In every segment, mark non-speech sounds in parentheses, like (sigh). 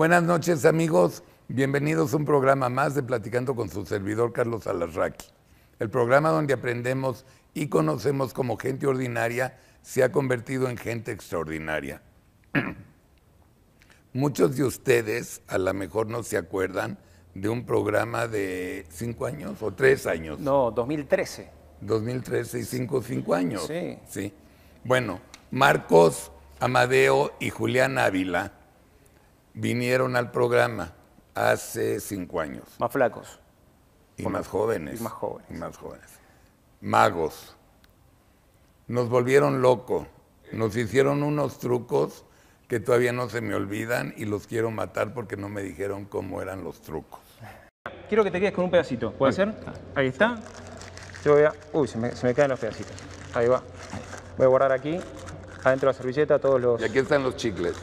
Buenas noches amigos, bienvenidos a un programa más de Platicando con su servidor Carlos Alarraqui, el programa donde aprendemos y conocemos como gente ordinaria se ha convertido en gente extraordinaria. (clears throat) Muchos de ustedes a lo mejor no se acuerdan de un programa de cinco años o tres años. No, 2013. 2013 y cinco, cinco años. Sí. sí. Bueno, Marcos, Amadeo y Julián Ávila vinieron al programa hace cinco años. Más flacos. Y más jóvenes. Y más jóvenes. Y más jóvenes. Magos. Nos volvieron locos. Nos hicieron unos trucos que todavía no se me olvidan y los quiero matar porque no me dijeron cómo eran los trucos. Quiero que te quedes con un pedacito. ¿Puede ser? Ahí está. Yo voy a... Uy, se me, se caen los pedacitos. Ahí va. Voy a borrar aquí, adentro de la servilleta, todos los... Y aquí están los chicles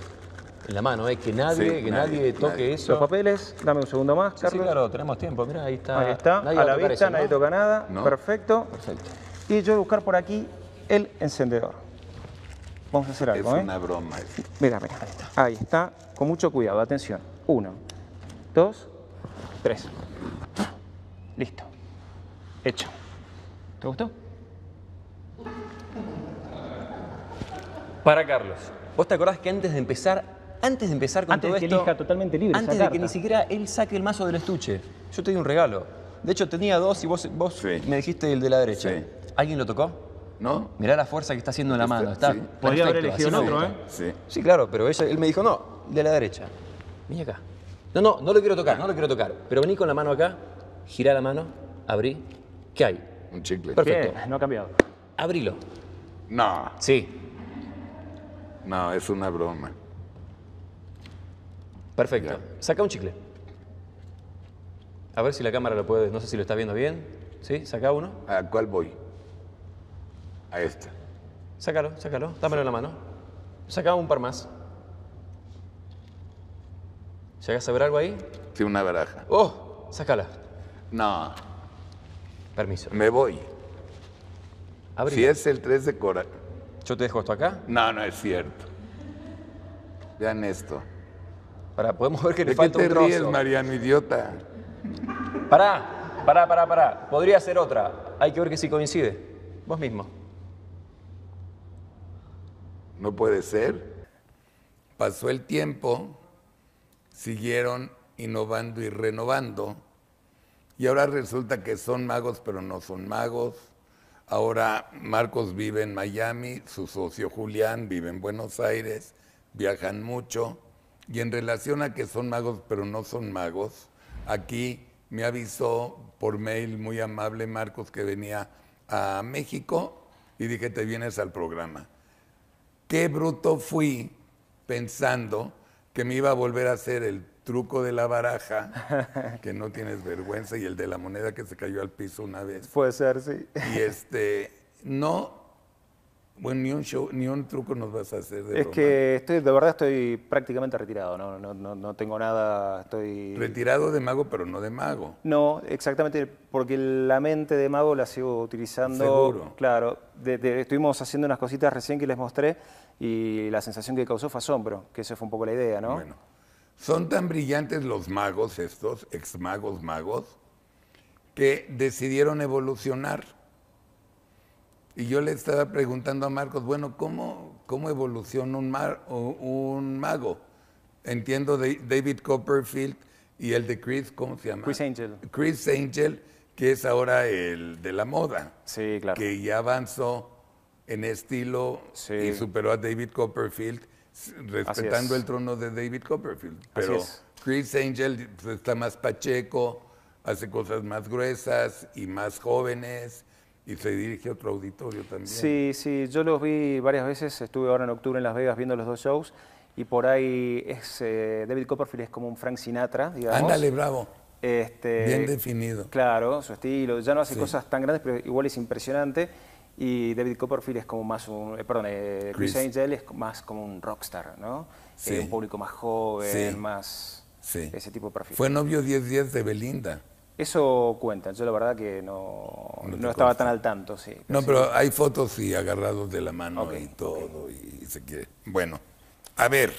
en la mano, ¿eh? que nadie, que nadie, toque eso. Los papeles, dame un segundo más, Carlos. Sí, claro, tenemos tiempo, mira, ahí está. Ahí está, a la vista, nadie toca nada, perfecto. Perfecto. Y yo voy a buscar por aquí el encendedor. Vamos a hacer algo, Es ¿eh? una broma. Mira, mira, ahí está. ahí está, con mucho cuidado, atención. Uno, dos, tres. Listo, hecho. ¿Te gustó? Para Carlos, ¿vos te acordás que antes de empezar antes de empezar con todo esto, antes de que ni siquiera él saque el mazo del estuche, yo te di un regalo. De hecho, tenía dos y vos, me dijiste el de la derecha. ¿Alguien lo tocó? ¿No? Mirá la fuerza que está haciendo en la mano. sí. Podría haber elegido otro, ¿eh? Sí. sí, claro, pero él me dijo, no, de la derecha. Vení acá. No, no, no lo quiero tocar, no lo quiero tocar. Pero vení con la mano acá, girá la mano, abrí. ¿Qué hay? Un chicle. Perfecto. no ha cambiado. Abrilo. No. Sí. No, es una broma. Perfecto. Saca un chicle. A ver si la cámara lo puede. No sé si lo está viendo bien. ¿Sí? Saca uno. ¿A cuál voy? A esta. Sácalo, sácalo. Dámelo en la mano. Saca un par más. ¿Llegas a ver algo ahí? Sí, una baraja. ¡Oh! Sácala. No. Permiso. Me voy. Abrí. Si es el 3 de Cora. ¿Yo te dejo esto acá? No, no es cierto. Vean esto. Para, podemos ver que le qué te ríes, Mariano, idiota? Pará, pará, pará, pará. Podría ser otra. Hay que ver que si coincide. Vos mismo. No puede ser. Pasó el tiempo, siguieron innovando y renovando. Y ahora resulta que son magos, pero no son magos. Ahora Marcos vive en Miami, su socio Julián vive en Buenos Aires, viajan mucho y en relación a que son magos, pero no son magos, aquí me avisó por mail muy amable Marcos que venía a México y dije, te vienes al programa. Qué bruto fui pensando que me iba a volver a hacer el truco de la baraja, (laughs) que no tienes vergüenza, y el de la moneda que se cayó al piso una vez. Puede ser, sí. Y este, no, bueno, ni un, show, ni un truco nos vas a hacer de Es que estoy, de verdad estoy prácticamente retirado, no, no, no, tengo nada, estoy... Retirado de mago, pero no de mago. No, exactamente, porque la mente de mago la sigo utilizando. Seguro. Claro, estuvimos haciendo unas cositas recién que les mostré y la sensación que causó fue asombro, que esa fue un poco la idea, ¿no? Bueno, son tan brillantes los magos estos, ex magos magos, que decidieron evolucionar y yo le estaba preguntando a Marcos, bueno, ¿cómo, cómo evoluciona un, mago? Entiendo de David Copperfield y el de Chris, ¿cómo se llama? Chris Angel. Chris Angel, que es ahora el de la moda. Sí, claro. Que ya avanzó en estilo y superó a David Copperfield, respetando el trono de David Copperfield. Pero Chris Angel está más pacheco, hace cosas más gruesas y más jóvenes y se dirige a otro auditorio también. Sí, sí, yo los vi varias veces, estuve ahora en octubre en Las Vegas viendo los dos shows y por ahí es, eh, David Copperfield es como un Frank Sinatra, digamos. Ándale, bravo. Este, Bien definido. Claro, su estilo, ya no hace cosas tan grandes, pero igual es impresionante. Y David Copperfield es como más un, eh, perdón, eh, Chris. Angel es más como un rockstar, ¿no? un público más joven, más ese tipo de perfil. Fue novio 10 10 de Belinda. Eso cuenta, yo la verdad que no, estaba tan al tanto, sí. No, pero hay fotos y agarrados de la mano y todo, y Bueno, a ver.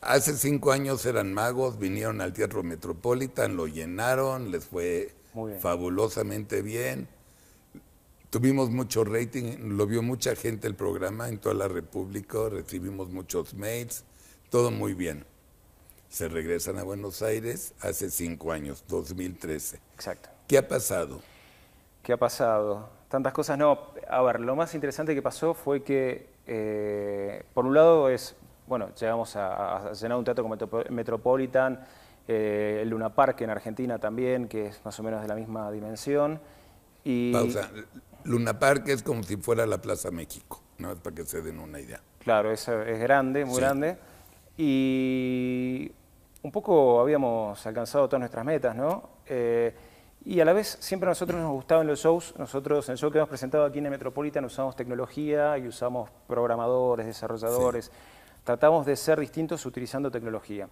Hace cinco años eran magos, vinieron al Teatro Metropolitan, lo llenaron, les fue fabulosamente bien. Tuvimos mucho rating, lo vio mucha gente el programa en toda la República, recibimos muchos mails, todo muy bien se regresan a Buenos Aires hace cinco años, 2013. Exacto. ¿Qué ha pasado? ¿Qué ha pasado? Tantas cosas, no. A ver, lo más interesante que pasó fue que, eh, por un lado, es, bueno, llegamos a, llenar un teatro como Metropolitan, eh, el Luna Park en Argentina también, que es más o menos de la misma dimensión. Y... Pausa. Luna Park es como si fuera la Plaza México, ¿no? Es para que se den una idea. Claro, es, grande, muy grande. Y un poco habíamos alcanzado todas nuestras metas, ¿no? Eh, y a la vez siempre a nosotros nos gustaban los shows, nosotros en el show que hemos presentado aquí en Metropolitana, Metropolitan usamos tecnología y usamos programadores, desarrolladores, tratamos de ser distintos utilizando tecnología.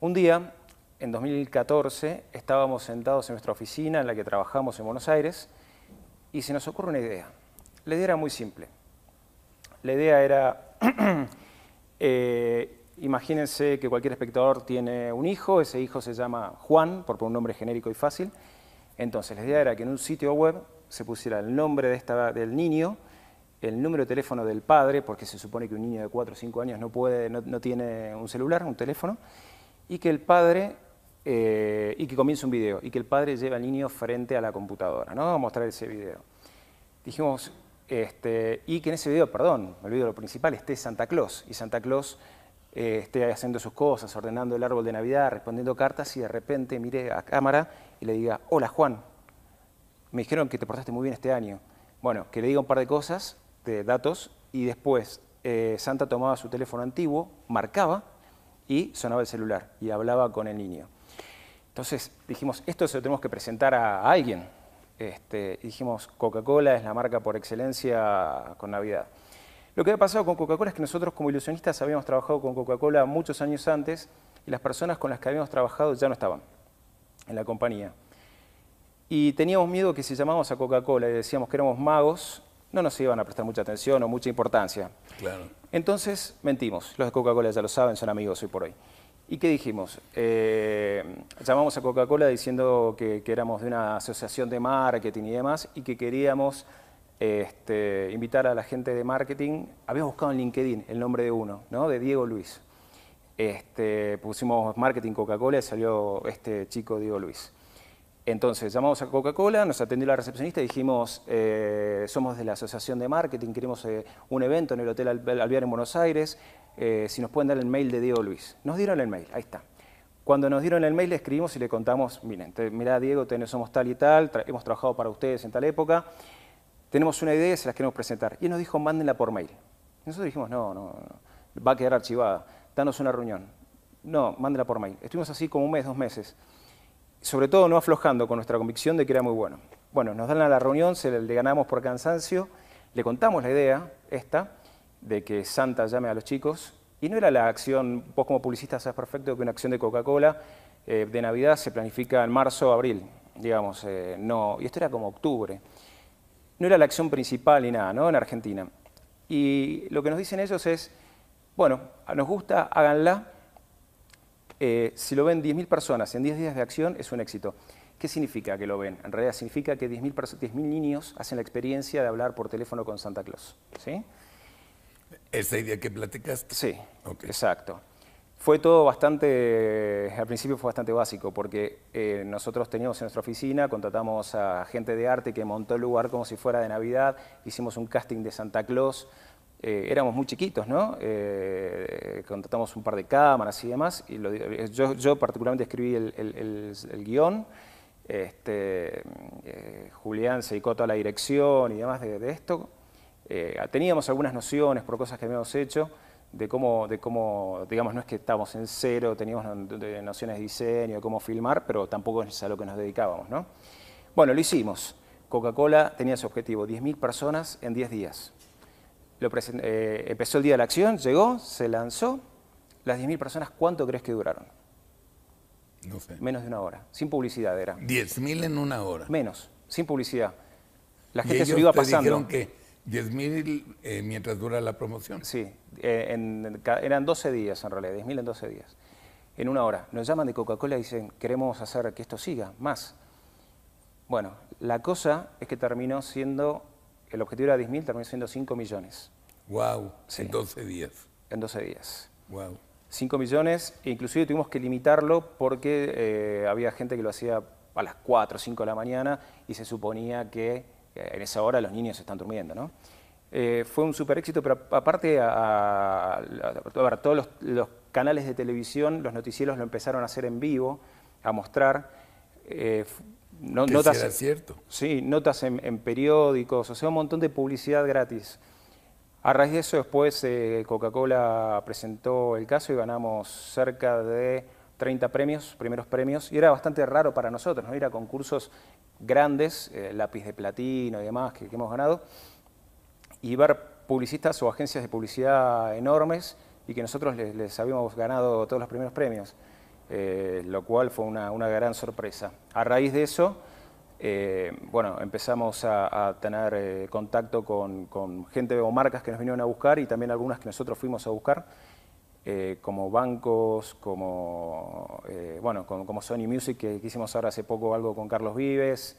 Un día, en 2014, estábamos sentados en nuestra oficina en la que trabajamos en Buenos Aires y se nos ocurre una idea. La idea era muy simple. La idea era (clears throat) eh, Imagínense que cualquier espectador tiene un hijo, ese hijo se llama Juan, por un nombre genérico y fácil. Entonces, la idea era que en un sitio web se pusiera el nombre de esta, del niño, el número de teléfono del padre, porque se supone que un niño de 4 o 5 años no, puede, no, tiene un celular, un teléfono, y que el padre eh, y que comience un video, y que el padre lleve al niño frente a la computadora, ¿no? a mostrar ese video. Dijimos, este, y que en ese video, perdón, me olvido lo principal, esté Santa Claus, y Santa Claus eh, esté haciendo sus cosas, ordenando el árbol de Navidad, respondiendo cartas y de repente mire a cámara y le diga, hola Juan, me dijeron que te portaste muy bien este año. Bueno, que le diga un par de cosas, de datos, y después eh, Santa tomaba su teléfono antiguo, marcaba y sonaba el celular y hablaba con el niño. Entonces dijimos, esto se lo tenemos que presentar a alguien. Este, dijimos, Coca-Cola es la marca por excelencia con Navidad. Lo que había pasado con Coca-Cola es que nosotros como ilusionistas habíamos trabajado con Coca-Cola muchos años antes y las personas con las que habíamos trabajado ya no estaban en la compañía. Y teníamos miedo que si llamábamos a Coca-Cola y decíamos que éramos magos, no nos iban a prestar mucha atención o mucha importancia. Entonces mentimos. Los de Coca-Cola ya lo saben, son amigos hoy por hoy. ¿Y qué dijimos? Eh, llamamos a Coca-Cola diciendo que, que éramos de una asociación de marketing y demás y que queríamos este, invitar a la gente de marketing. Habíamos buscado en LinkedIn el nombre de uno, ¿no? de Diego Luis. Este, pusimos marketing Coca-Cola y salió este chico Diego Luis. Entonces llamamos a Coca-Cola, nos atendió la recepcionista y dijimos, eh, somos de la Asociación de Marketing, queremos eh, un evento en el Hotel Alvear en Buenos Aires, eh, si nos pueden dar el mail de Diego Luis. Nos dieron el mail, ahí está. Cuando nos dieron el mail le escribimos y le contamos, miren, Diego, somos tal y tal, hemos trabajado para ustedes en tal época, tenemos una idea y se las queremos presentar. Y él nos dijo, mándenla por mail. Nosotros dijimos, no, no, va a quedar archivada, danos una reunión. No, mándenla por mail. Estuvimos así como un mes, dos meses. Sobre todo no aflojando con nuestra convicción de que era muy bueno. Bueno, nos dan a la reunión, se le ganamos por cansancio, le contamos la idea, esta, de que Santa llame a los chicos, y no era la acción, vos como publicista sabes perfecto que una acción de Coca-Cola eh, de Navidad se planifica en marzo, abril, digamos, eh, no, y esto era como octubre no era la acción principal ni nada, ¿no? En Argentina. Y lo que nos dicen ellos es, bueno, nos gusta, háganla. Eh, si lo ven 10.000 personas en 10 días de acción, es un éxito. ¿Qué significa que lo ven? En realidad significa que 10.000 10 niños hacen la experiencia de hablar por teléfono con Santa Claus. ¿sí? ¿Esa idea que platicaste? Sí, exacto. Fue todo bastante, eh, al principio fue bastante básico, porque eh, nosotros teníamos en nuestra oficina, contratamos a gente de arte que montó el lugar como si fuera de Navidad, hicimos un casting de Santa Claus, eh, éramos muy chiquitos, ¿no? contratamos un par de cámaras y demás, y yo, particularmente escribí el, guión, este, Julián se dedicó a toda la dirección y demás de, de esto. teníamos algunas nociones por cosas que habíamos hecho, de cómo, de cómo, digamos, no es que estábamos en cero, teníamos nociones de diseño, de cómo filmar, pero tampoco es a lo que nos dedicábamos, ¿no? Bueno, lo hicimos. Coca-Cola tenía su objetivo, 10.000 personas en 10 días. Eh, empezó el día de la acción, llegó, se lanzó. Las 10.000 personas, ¿cuánto crees que duraron? No sé. Menos de una hora. Sin publicidad era. 10.000 en una hora. Menos, sin publicidad. La gente se iba pasando. 10 eh, mientras dura la promoción. Sí, eh, eran 12 días en realidad, 10 mil en 12 días. En una hora. Nos llaman de Coca-Cola y dicen, queremos hacer que esto siga, más. Bueno, la cosa es que terminó siendo, el objetivo era 10.000, mil, terminó siendo 5 millones. Wow, en 12 días. En 12 días. Wow. 5 millones, inclusive tuvimos que limitarlo porque eh, había gente que lo hacía a las 4 o 5 de la mañana y se suponía que en esa hora los niños están durmiendo, ¿no? Eh, fue un super éxito, pero aparte, a, todos los, canales de televisión, los noticieros lo empezaron a hacer en vivo, a mostrar. Eh, no, notas, cierto. Sí, notas en, periódicos, o sea, un montón de publicidad gratis. A raíz de eso, después eh, Coca-Cola presentó el caso y ganamos cerca de 30 premios, primeros premios, y era bastante raro para nosotros, ¿no? Ir a concursos grandes, eh, lápiz de platino y demás que, hemos ganado, y ver publicistas o agencias de publicidad enormes y que nosotros les, habíamos ganado todos los primeros premios, eh, lo cual fue una, una, gran sorpresa. A raíz de eso, eh, bueno, empezamos a, tener contacto con, con, gente o marcas que nos vinieron a buscar y también algunas que nosotros fuimos a buscar eh, como bancos, como, eh, bueno, como, Sony Music, que, hicimos ahora hace poco algo con Carlos Vives,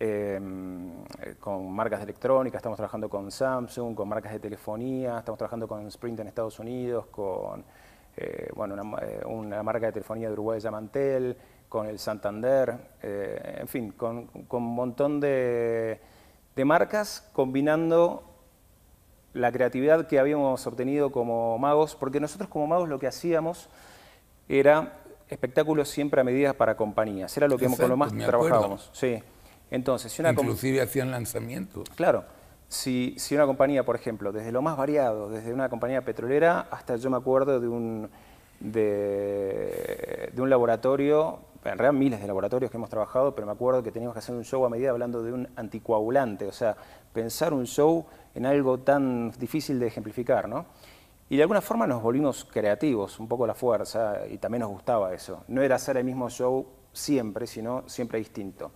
em, eh, con marcas de electrónica, estamos trabajando con Samsung, con marcas de telefonía, estamos trabajando con Sprint en Estados Unidos, con bueno, una, marca de telefonía de Uruguay, Llamantel, con el Santander, en fin, con, un montón de, de marcas combinando la creatividad que habíamos obtenido como magos, porque nosotros como magos lo que hacíamos era espectáculos siempre a medida para compañías, era lo que con lo más trabajábamos. Sí. Entonces, si una Inclusive hacían lanzamientos. Claro. Si, una compañía, por ejemplo, desde lo más variado, desde una compañía petrolera hasta yo me acuerdo de un, de un laboratorio en realidad miles de laboratorios que hemos trabajado, pero me acuerdo que teníamos que hacer un show a medida hablando de un anticoagulante, o sea, pensar un show en algo tan difícil de ejemplificar, ¿no? Y de alguna forma nos volvimos creativos, un poco la fuerza, y también nos gustaba eso. No era hacer el mismo show siempre, sino siempre distinto.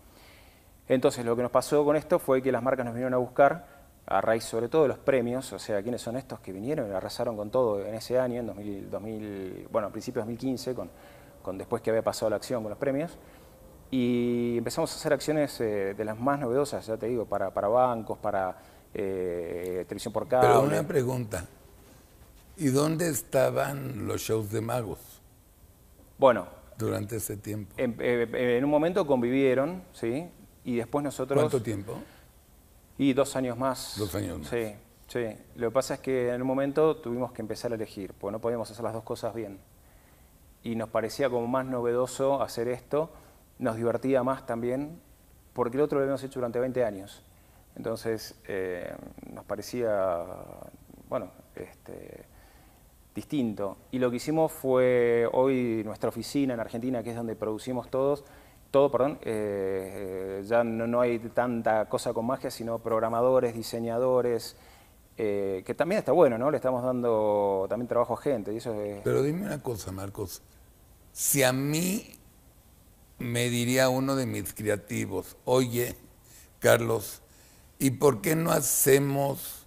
Entonces lo que nos pasó con esto fue que las marcas nos vinieron a buscar, a raíz sobre todo de los premios, o sea, quiénes son estos que vinieron y arrasaron con todo en ese año, en 2000, bueno, a principios de 2015, con después que había pasado la acción con los premios. Y empezamos a hacer acciones eh, de las más novedosas, ya te digo, para, para bancos, para eh, televisión por cable. Pero una pregunta, ¿y dónde estaban los shows de magos? Bueno. Durante ese tiempo. Eh, en, un momento convivieron, ¿sí? Y después nosotros... ¿Cuánto tiempo? Y dos años más. Dos años más. Sí, sí. Lo que pasa es que en un momento tuvimos que empezar a elegir, porque no podíamos hacer las dos cosas bien y nos parecía como más novedoso hacer esto, nos divertía más también, porque el otro lo habíamos hecho durante 20 años. Entonces eh, nos parecía, bueno, este, distinto. Y lo que hicimos fue hoy nuestra oficina en Argentina, que es donde producimos todos, todo, perdón, eh, eh, ya no, hay tanta cosa con magia, sino programadores, diseñadores, eh, que también está bueno, ¿no? Le estamos dando también trabajo a gente y Pero dime una cosa, Marcos. Si a mí me diría uno de mis creativos, oye, Carlos, ¿y por qué no hacemos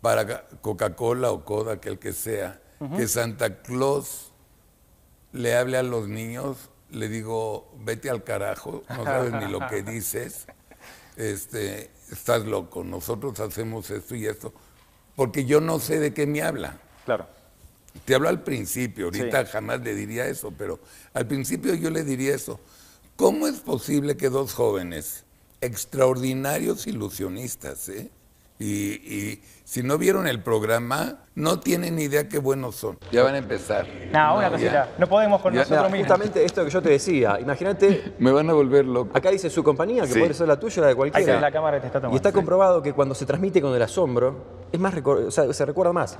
para Coca-Cola o Coda, que el que sea, que Santa Claus le hable a los niños? Le digo, vete al carajo, no sabes ni lo que (laughs) dices. Este, estás loco, nosotros hacemos esto y esto, porque yo no sé de qué me habla. Claro. Te hablo al principio, ahorita jamás le diría eso, pero al principio yo le diría eso. ¿Cómo es posible que dos jóvenes, extraordinarios ilusionistas, ¿eh? Y, si no vieron el programa, no tienen ni idea qué buenos son. Ya van a empezar. No, no una cosita. No podemos con nosotros mismos. Justamente esto que yo te decía. Imagínate. Me van a volver loco. Acá dice su compañía, que puede ser la tuya la de cualquiera. Ahí la cámara te está tomando. Y está comprobado que cuando se transmite con el asombro, es más se recuerda más.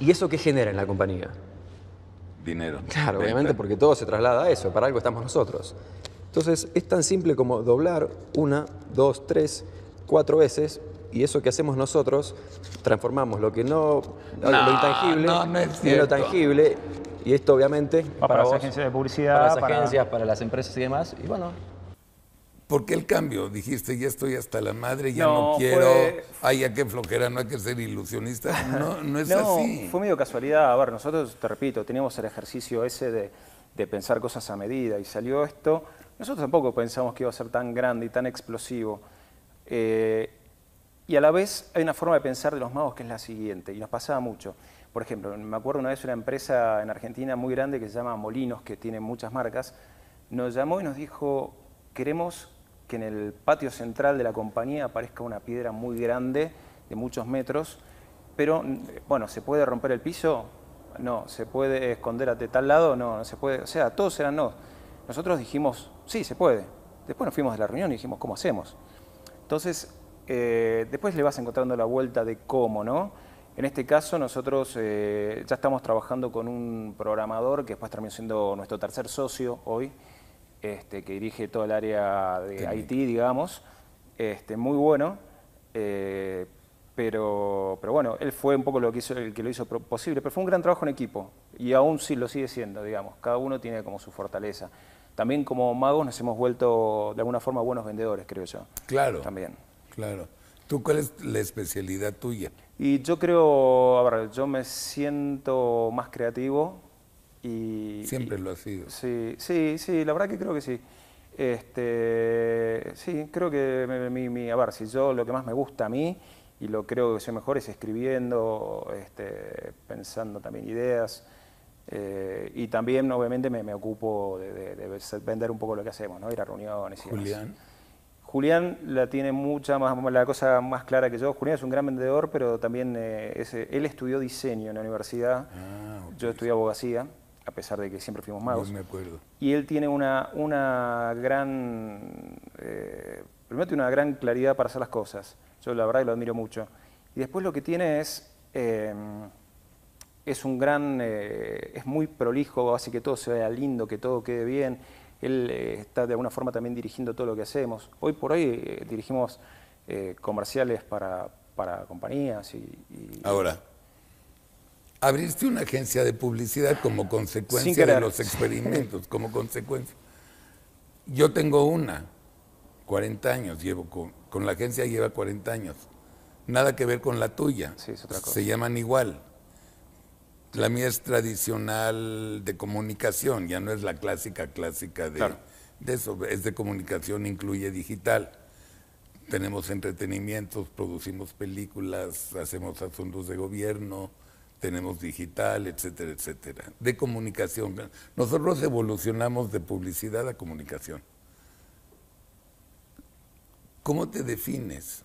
¿Y eso qué genera en la compañía? Dinero. Claro, obviamente, porque todo se traslada a eso. Para algo estamos nosotros. Entonces, es tan simple como doblar una, dos, tres, cuatro veces y eso que hacemos nosotros, transformamos lo que no, lo intangible no, en lo tangible. Y esto obviamente para, las agencias de publicidad, para las agencias, para las empresas y demás. Y bueno, ¿Por qué el cambio? Dijiste, ya estoy hasta la madre, ya no, quiero, hay ay, ya qué flojera, no hay que ser ilusionista. No, es (laughs) Fue medio casualidad. A ver, nosotros, te repito, teníamos el ejercicio ese de, de, pensar cosas a medida y salió esto. Nosotros tampoco pensamos que iba a ser tan grande y tan explosivo. Eh, y a la vez hay una forma de pensar de los magos que es la siguiente, y nos pasaba mucho. Por ejemplo, me acuerdo una vez una empresa en Argentina muy grande que se llama Molinos, que tiene muchas marcas, nos llamó y nos dijo, queremos que en el patio central de la compañía aparezca una piedra muy grande, de muchos metros, pero, bueno, ¿se puede romper el piso? No, ¿se puede esconder de tal lado? No, no se puede, o sea, todos eran no. Nosotros dijimos, sí, se puede. Después nos fuimos de la reunión y dijimos, ¿cómo hacemos? Entonces, eh, después le vas encontrando la vuelta de cómo, ¿no? En este caso nosotros eh, ya estamos trabajando con un programador que después terminó siendo nuestro tercer socio hoy, este, que dirige todo el área de Haití, digamos, este, muy bueno, eh, pero, pero bueno, él fue un poco lo que hizo, el que lo hizo posible, pero fue un gran trabajo en equipo y aún sí lo sigue siendo, digamos, cada uno tiene como su fortaleza. También como magos nos hemos vuelto de alguna forma buenos vendedores, creo yo. Claro. También. Claro. ¿Tú cuál es la especialidad tuya? Y yo creo, a ver, yo me siento más creativo y... Siempre lo ha sido. Sí, sí, sí, la verdad que creo que sí. Este, sí, creo que mi, mi, a ver, si yo lo que más me gusta a mí y lo creo que soy mejor es escribiendo, este, pensando también ideas. Eh, y también, obviamente, me, ocupo de, vender un poco lo que hacemos, ¿no? Ir a reuniones y Julián la tiene mucha más, la cosa más clara que yo. Julián es un gran vendedor, pero también eh, eh, él estudió diseño en la universidad. Ah, yo estudié abogacía, a pesar de que siempre fuimos magos. me acuerdo. Y él tiene una, una gran, eh, una gran claridad para hacer las cosas. Yo la verdad lo admiro mucho. Y después lo que tiene es, em, es un gran, es muy prolijo, hace que todo se vea lindo, que todo quede bien él eh, está de alguna forma también dirigiendo todo lo que hacemos. Hoy por hoy eh, dirigimos eh, comerciales para, compañías y, Ahora, abriste una agencia de publicidad como consecuencia de los experimentos, como consecuencia. Yo tengo una, 40 años llevo con, con la agencia lleva 40 años. Nada que ver con la tuya. Sí, es otra cosa. Se llaman igual. La mía es tradicional de comunicación, ya no es la clásica, clásica de, de eso, es de comunicación, incluye digital. Tenemos entretenimientos, producimos películas, hacemos asuntos de gobierno, tenemos digital, etcétera, etcétera. De comunicación. Nosotros evolucionamos de publicidad a comunicación. ¿Cómo te defines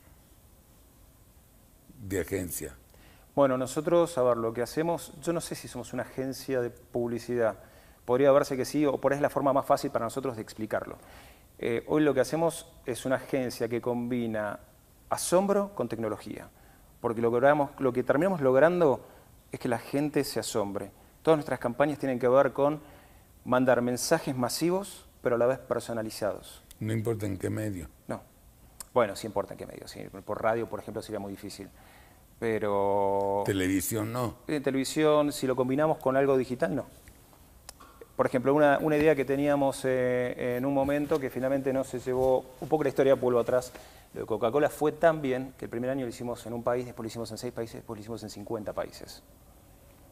de agencia? Bueno, nosotros, a ver, lo que hacemos, yo no sé si somos una agencia de publicidad. Podría verse que sí, o por ahí es la forma más fácil para nosotros de explicarlo. Eh, hoy lo que hacemos es una agencia que combina asombro con tecnología, porque lo que, lo que terminamos logrando es que la gente se asombre. Todas nuestras campañas tienen que ver con mandar mensajes masivos, pero a la vez personalizados. No importa en qué medio. No. Bueno, sí importa en qué medio. Por radio, por ejemplo, sería muy difícil pero... Televisión no. televisión, si lo combinamos con algo digital, no. Por ejemplo, una, idea que teníamos eh, en un momento que finalmente no se llevó, un poco la historia vuelvo atrás, lo de Coca-Cola fue tan bien que el primer año lo hicimos en un país, después lo hicimos en seis países, después lo hicimos en 50 países.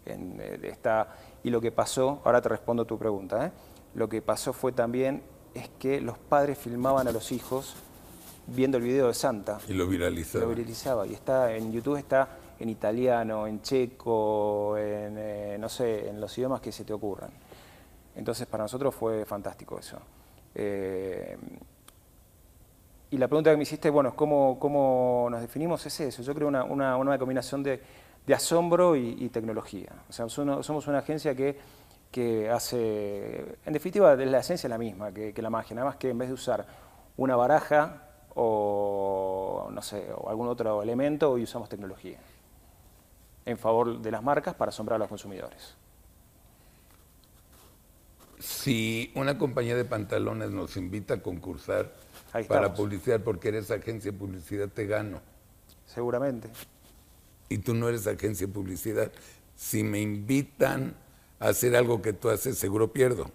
Eh, y lo que pasó, ahora te respondo tu pregunta, ¿eh? lo que pasó fue también es que los padres filmaban a los hijos viendo el video de Santa. Y lo viralizaba. Lo Y está en YouTube está en italiano, en checo, en, eh, no sé, en los idiomas que se te ocurran. Entonces para nosotros fue fantástico eso. Eh, y la pregunta que me hiciste, bueno, ¿cómo, cómo nos definimos? Es eso. Yo creo una, una, combinación de, asombro y, tecnología. O sea, somos, una agencia que, hace, en definitiva, la esencia es la misma que, que la magia, nada más que en vez de usar una baraja o no sé, o algún otro elemento, Y usamos tecnología en favor de las marcas para asombrar a los consumidores. Si una compañía de pantalones nos invita a concursar para publicidad, porque eres agencia de publicidad, te gano. Seguramente. Y tú no eres agencia de publicidad. Si me invitan a hacer algo que tú haces, seguro pierdo.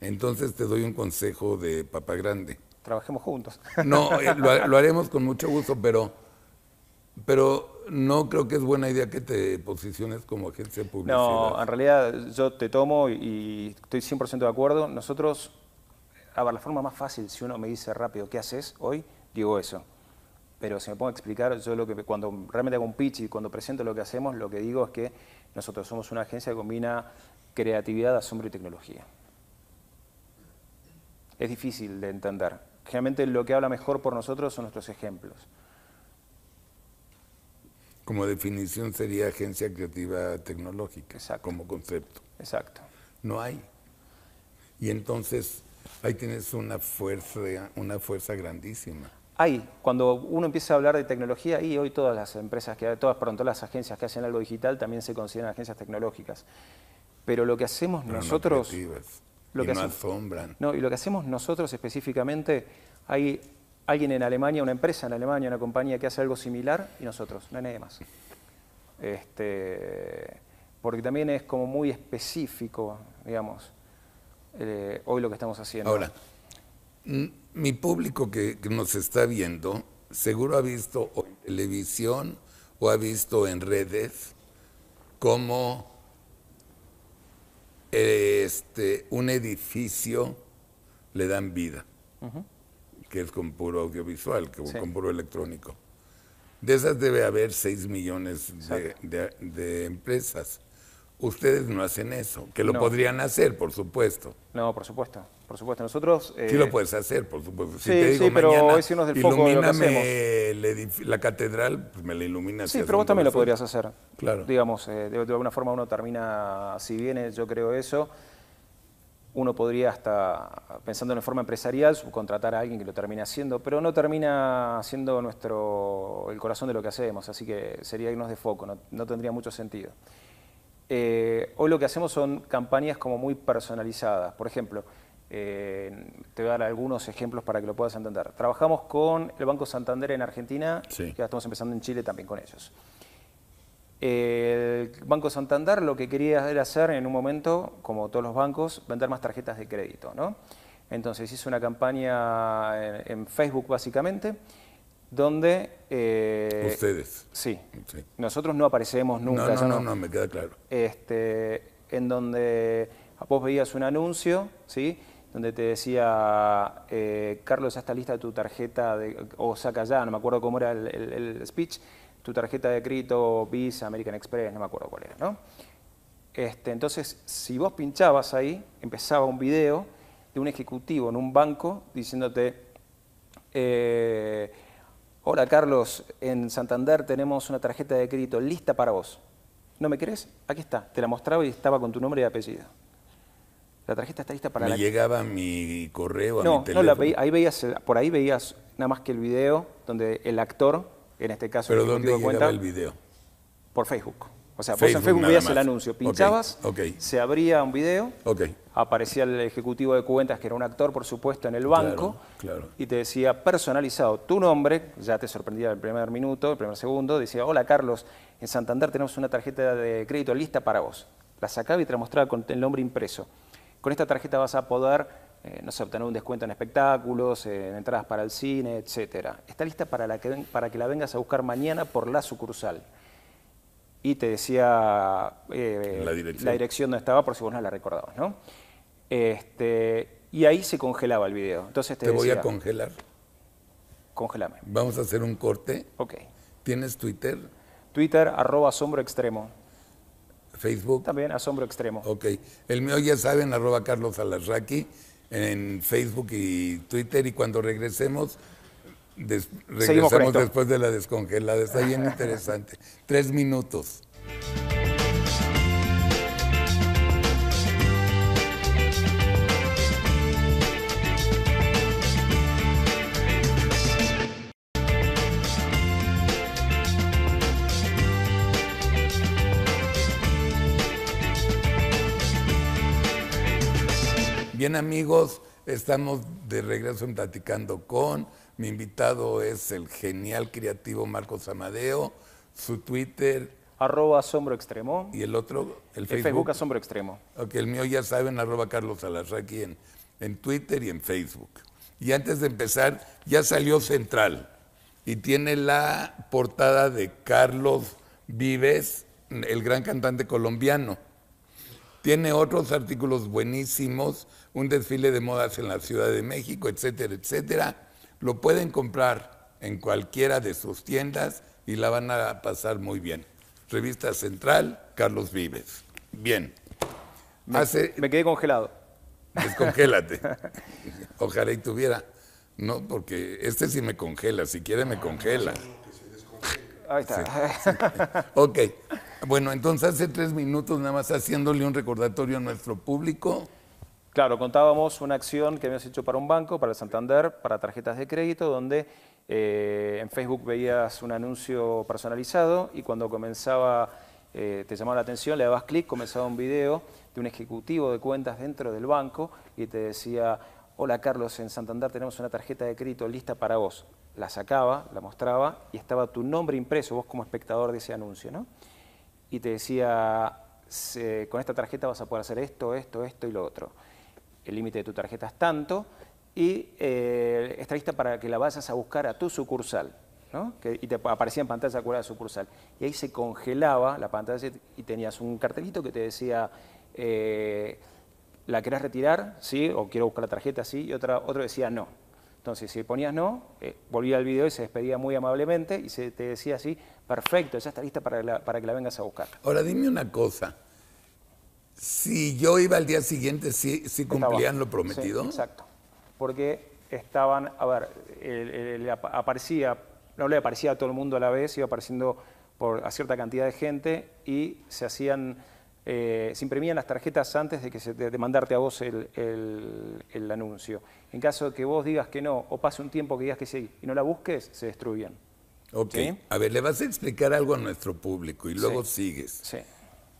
Entonces te doy un consejo de papá grande trabajemos juntos. No, eh, lo, haremos con mucho gusto, pero, pero no creo que es buena idea que te posiciones como agencia de publicidad. No, en realidad yo te tomo y estoy 100% de acuerdo. Nosotros, a la forma más fácil, si uno me dice rápido, ¿qué haces hoy? Digo eso. Pero si me pongo a explicar, yo lo que cuando realmente hago un pitch y cuando presento lo que hacemos, lo que digo es que nosotros somos una agencia que combina creatividad, asombro y tecnología. Es difícil de entender Generalmente lo que habla mejor por nosotros son nuestros ejemplos. Como definición sería agencia creativa tecnológica, Exacto. como concepto. Exacto. No hay. Y entonces ahí tienes una fuerza, una fuerza grandísima. Hay, cuando uno empieza a hablar de tecnología, y hoy todas las empresas, que, todas, perdón, las agencias que hacen algo digital también se consideran agencias tecnológicas. Pero lo que hacemos nosotros que no y lo que hacemos nosotros específicamente, hay alguien en Alemania, una empresa en Alemania, una compañía que hace algo similar y nosotros, no hay nadie más. Este, porque también es como muy específico, digamos, eh, hoy lo que estamos haciendo. Ahora, mi público que, que nos está viendo, seguro ha visto en televisión o ha visto en redes cómo este, un edificio le dan vida, que es con puro audiovisual, que con puro electrónico. De esas debe haber 6 millones de, empresas. Ustedes no hacen eso, que lo podrían hacer, por supuesto. No, por supuesto. Por supuesto, nosotros... Sí lo eh, puedes hacer, por supuesto. Si te digo, mañana, hoy nos la catedral, pues me la iluminas. Sí, pero vos también lo podrías hacer. Claro. Digamos, eh, de, alguna forma uno termina, si viene, yo creo eso, uno podría hasta, pensando en forma empresarial, contratar a alguien que lo termine haciendo, pero no termina siendo nuestro, el corazón de lo que hacemos, así que sería irnos de foco, no, tendría mucho sentido. Eh, hoy lo que hacemos son campañas como muy personalizadas. Por ejemplo, eh, te voy a dar algunos ejemplos para que lo puedas entender. Trabajamos con el Banco Santander en Argentina, ya estamos empezando en Chile también con ellos. El Banco Santander lo que quería era hacer en un momento, como todos los bancos, vender más tarjetas de crédito. ¿no? Entonces hice una campaña en, Facebook básicamente, donde... Eh, Ustedes. Sí, Nosotros no aparecemos nunca. No, no, no, no, me queda claro. Este, en donde vos veías un anuncio, ¿sí? donde te decía, eh, Carlos, ya está lista tu tarjeta, o saca ya, no me acuerdo cómo era el, speech, tu tarjeta de crédito, Visa, American Express, no me acuerdo cuál era, ¿no? Este, entonces, si vos pinchabas ahí, empezaba un video de un ejecutivo en un banco diciéndote, eh, hola Carlos, en Santander tenemos una tarjeta de crédito lista para vos. ¿No me crees? Aquí está. Te la mostraba y estaba con tu nombre y apellido. La tarjeta está lista para Me llegaba mi correo, a mi teléfono. No, la ahí veías, por ahí veías nada más que el video donde el actor, en este caso... ¿Pero dónde llegaba el video? Por Facebook. O sea, vos en Facebook veías el anuncio, pinchabas, se abría un video, aparecía el ejecutivo de cuentas, que era un actor, por supuesto, en el banco, y te decía personalizado tu nombre, ya te sorprendía el primer minuto, el primer segundo, decía, hola Carlos, en Santander tenemos una tarjeta de crédito lista para vos. La sacaba y te la mostraba con el nombre impreso con esta tarjeta vas a poder, eh, no sé, obtener un descuento en espectáculos, eh, en entradas para el cine, etc. Está lista para, la que, para que la vengas a buscar mañana por la sucursal. Y te decía eh, la dirección. la, donde estaba, por si vos no la recordabas, ¿no? Este, y ahí se congelaba el video. Entonces te, voy a congelar. Congelame. Vamos a hacer un corte. Ok. ¿Tienes Twitter? Twitter, arroba asombro extremo. Facebook. También Asombro Extremo. Ok. El mío ya saben, arroba Carlos Alarraqui en Facebook y Twitter. Y cuando regresemos, después de la descongelada. Está bien (laughs) interesante. Tres minutos. Bien amigos, estamos de regreso en Platicando con. Mi invitado es el genial creativo Marcos Amadeo. Su Twitter. Arroba Asombro Extremo. Y el otro, el Facebook. El Facebook Asombro Extremo. Ok, el mío ya saben, arroba Carlos Salazar en, en Twitter y en Facebook. Y antes de empezar, ya salió Central y tiene la portada de Carlos Vives, el gran cantante colombiano. Tiene otros artículos buenísimos un desfile de modas en la Ciudad de México, etcétera, etcétera. Lo pueden comprar en cualquiera de sus tiendas y la van a pasar muy bien. Revista Central, Carlos Vives. Bien. Me, quedé congelado. Descongélate. (laughs) Ojalá y tuviera. No, porque este sí me congela, si quiere me congela. Ahí está. ok. Bueno, entonces hace tres minutos nada más haciéndole un recordatorio a nuestro público Claro, contábamos una acción que habíamos hecho para un banco, para el Santander, para tarjetas de crédito, donde eh, en Facebook veías un anuncio personalizado y cuando comenzaba, eh, te llamaba la atención, le dabas clic, comenzaba un video de un ejecutivo de cuentas dentro del banco y te decía, hola Carlos, en Santander tenemos una tarjeta de crédito lista para vos. La sacaba, la mostraba y estaba tu nombre impreso, vos como espectador de ese anuncio, ¿no? Y te decía, con esta tarjeta vas a poder hacer esto, esto, esto y lo otro el límite de tu tarjeta es tanto, y eh, está lista para que la vayas a buscar a tu sucursal. Que, y te aparecía en pantalla curada sucursal. Y ahí se congelaba la pantalla y tenías un cartelito que te decía, eh, ¿la querés retirar? Sí, o quiero buscar la tarjeta, así y otra, otro decía no. Entonces, si ponías no, eh, volvía al video y se despedía muy amablemente y se te decía así, perfecto, ya está lista para, para que la vengas a buscar. Ahora, dime una cosa si yo iba al día siguiente, sí, cumplían lo prometido. Sí, exacto. Porque estaban, a ver, le aparecía, no le aparecía a todo el mundo a la vez, iba apareciendo por, a cierta cantidad de gente y se hacían, eh, se imprimían las tarjetas antes de, que se, de mandarte a vos el, anuncio. En caso de que vos digas que no o pase un tiempo que digas que sí y no la busques, se destruían. Ok. A ver, le vas a explicar algo a nuestro público y luego sigues. Sí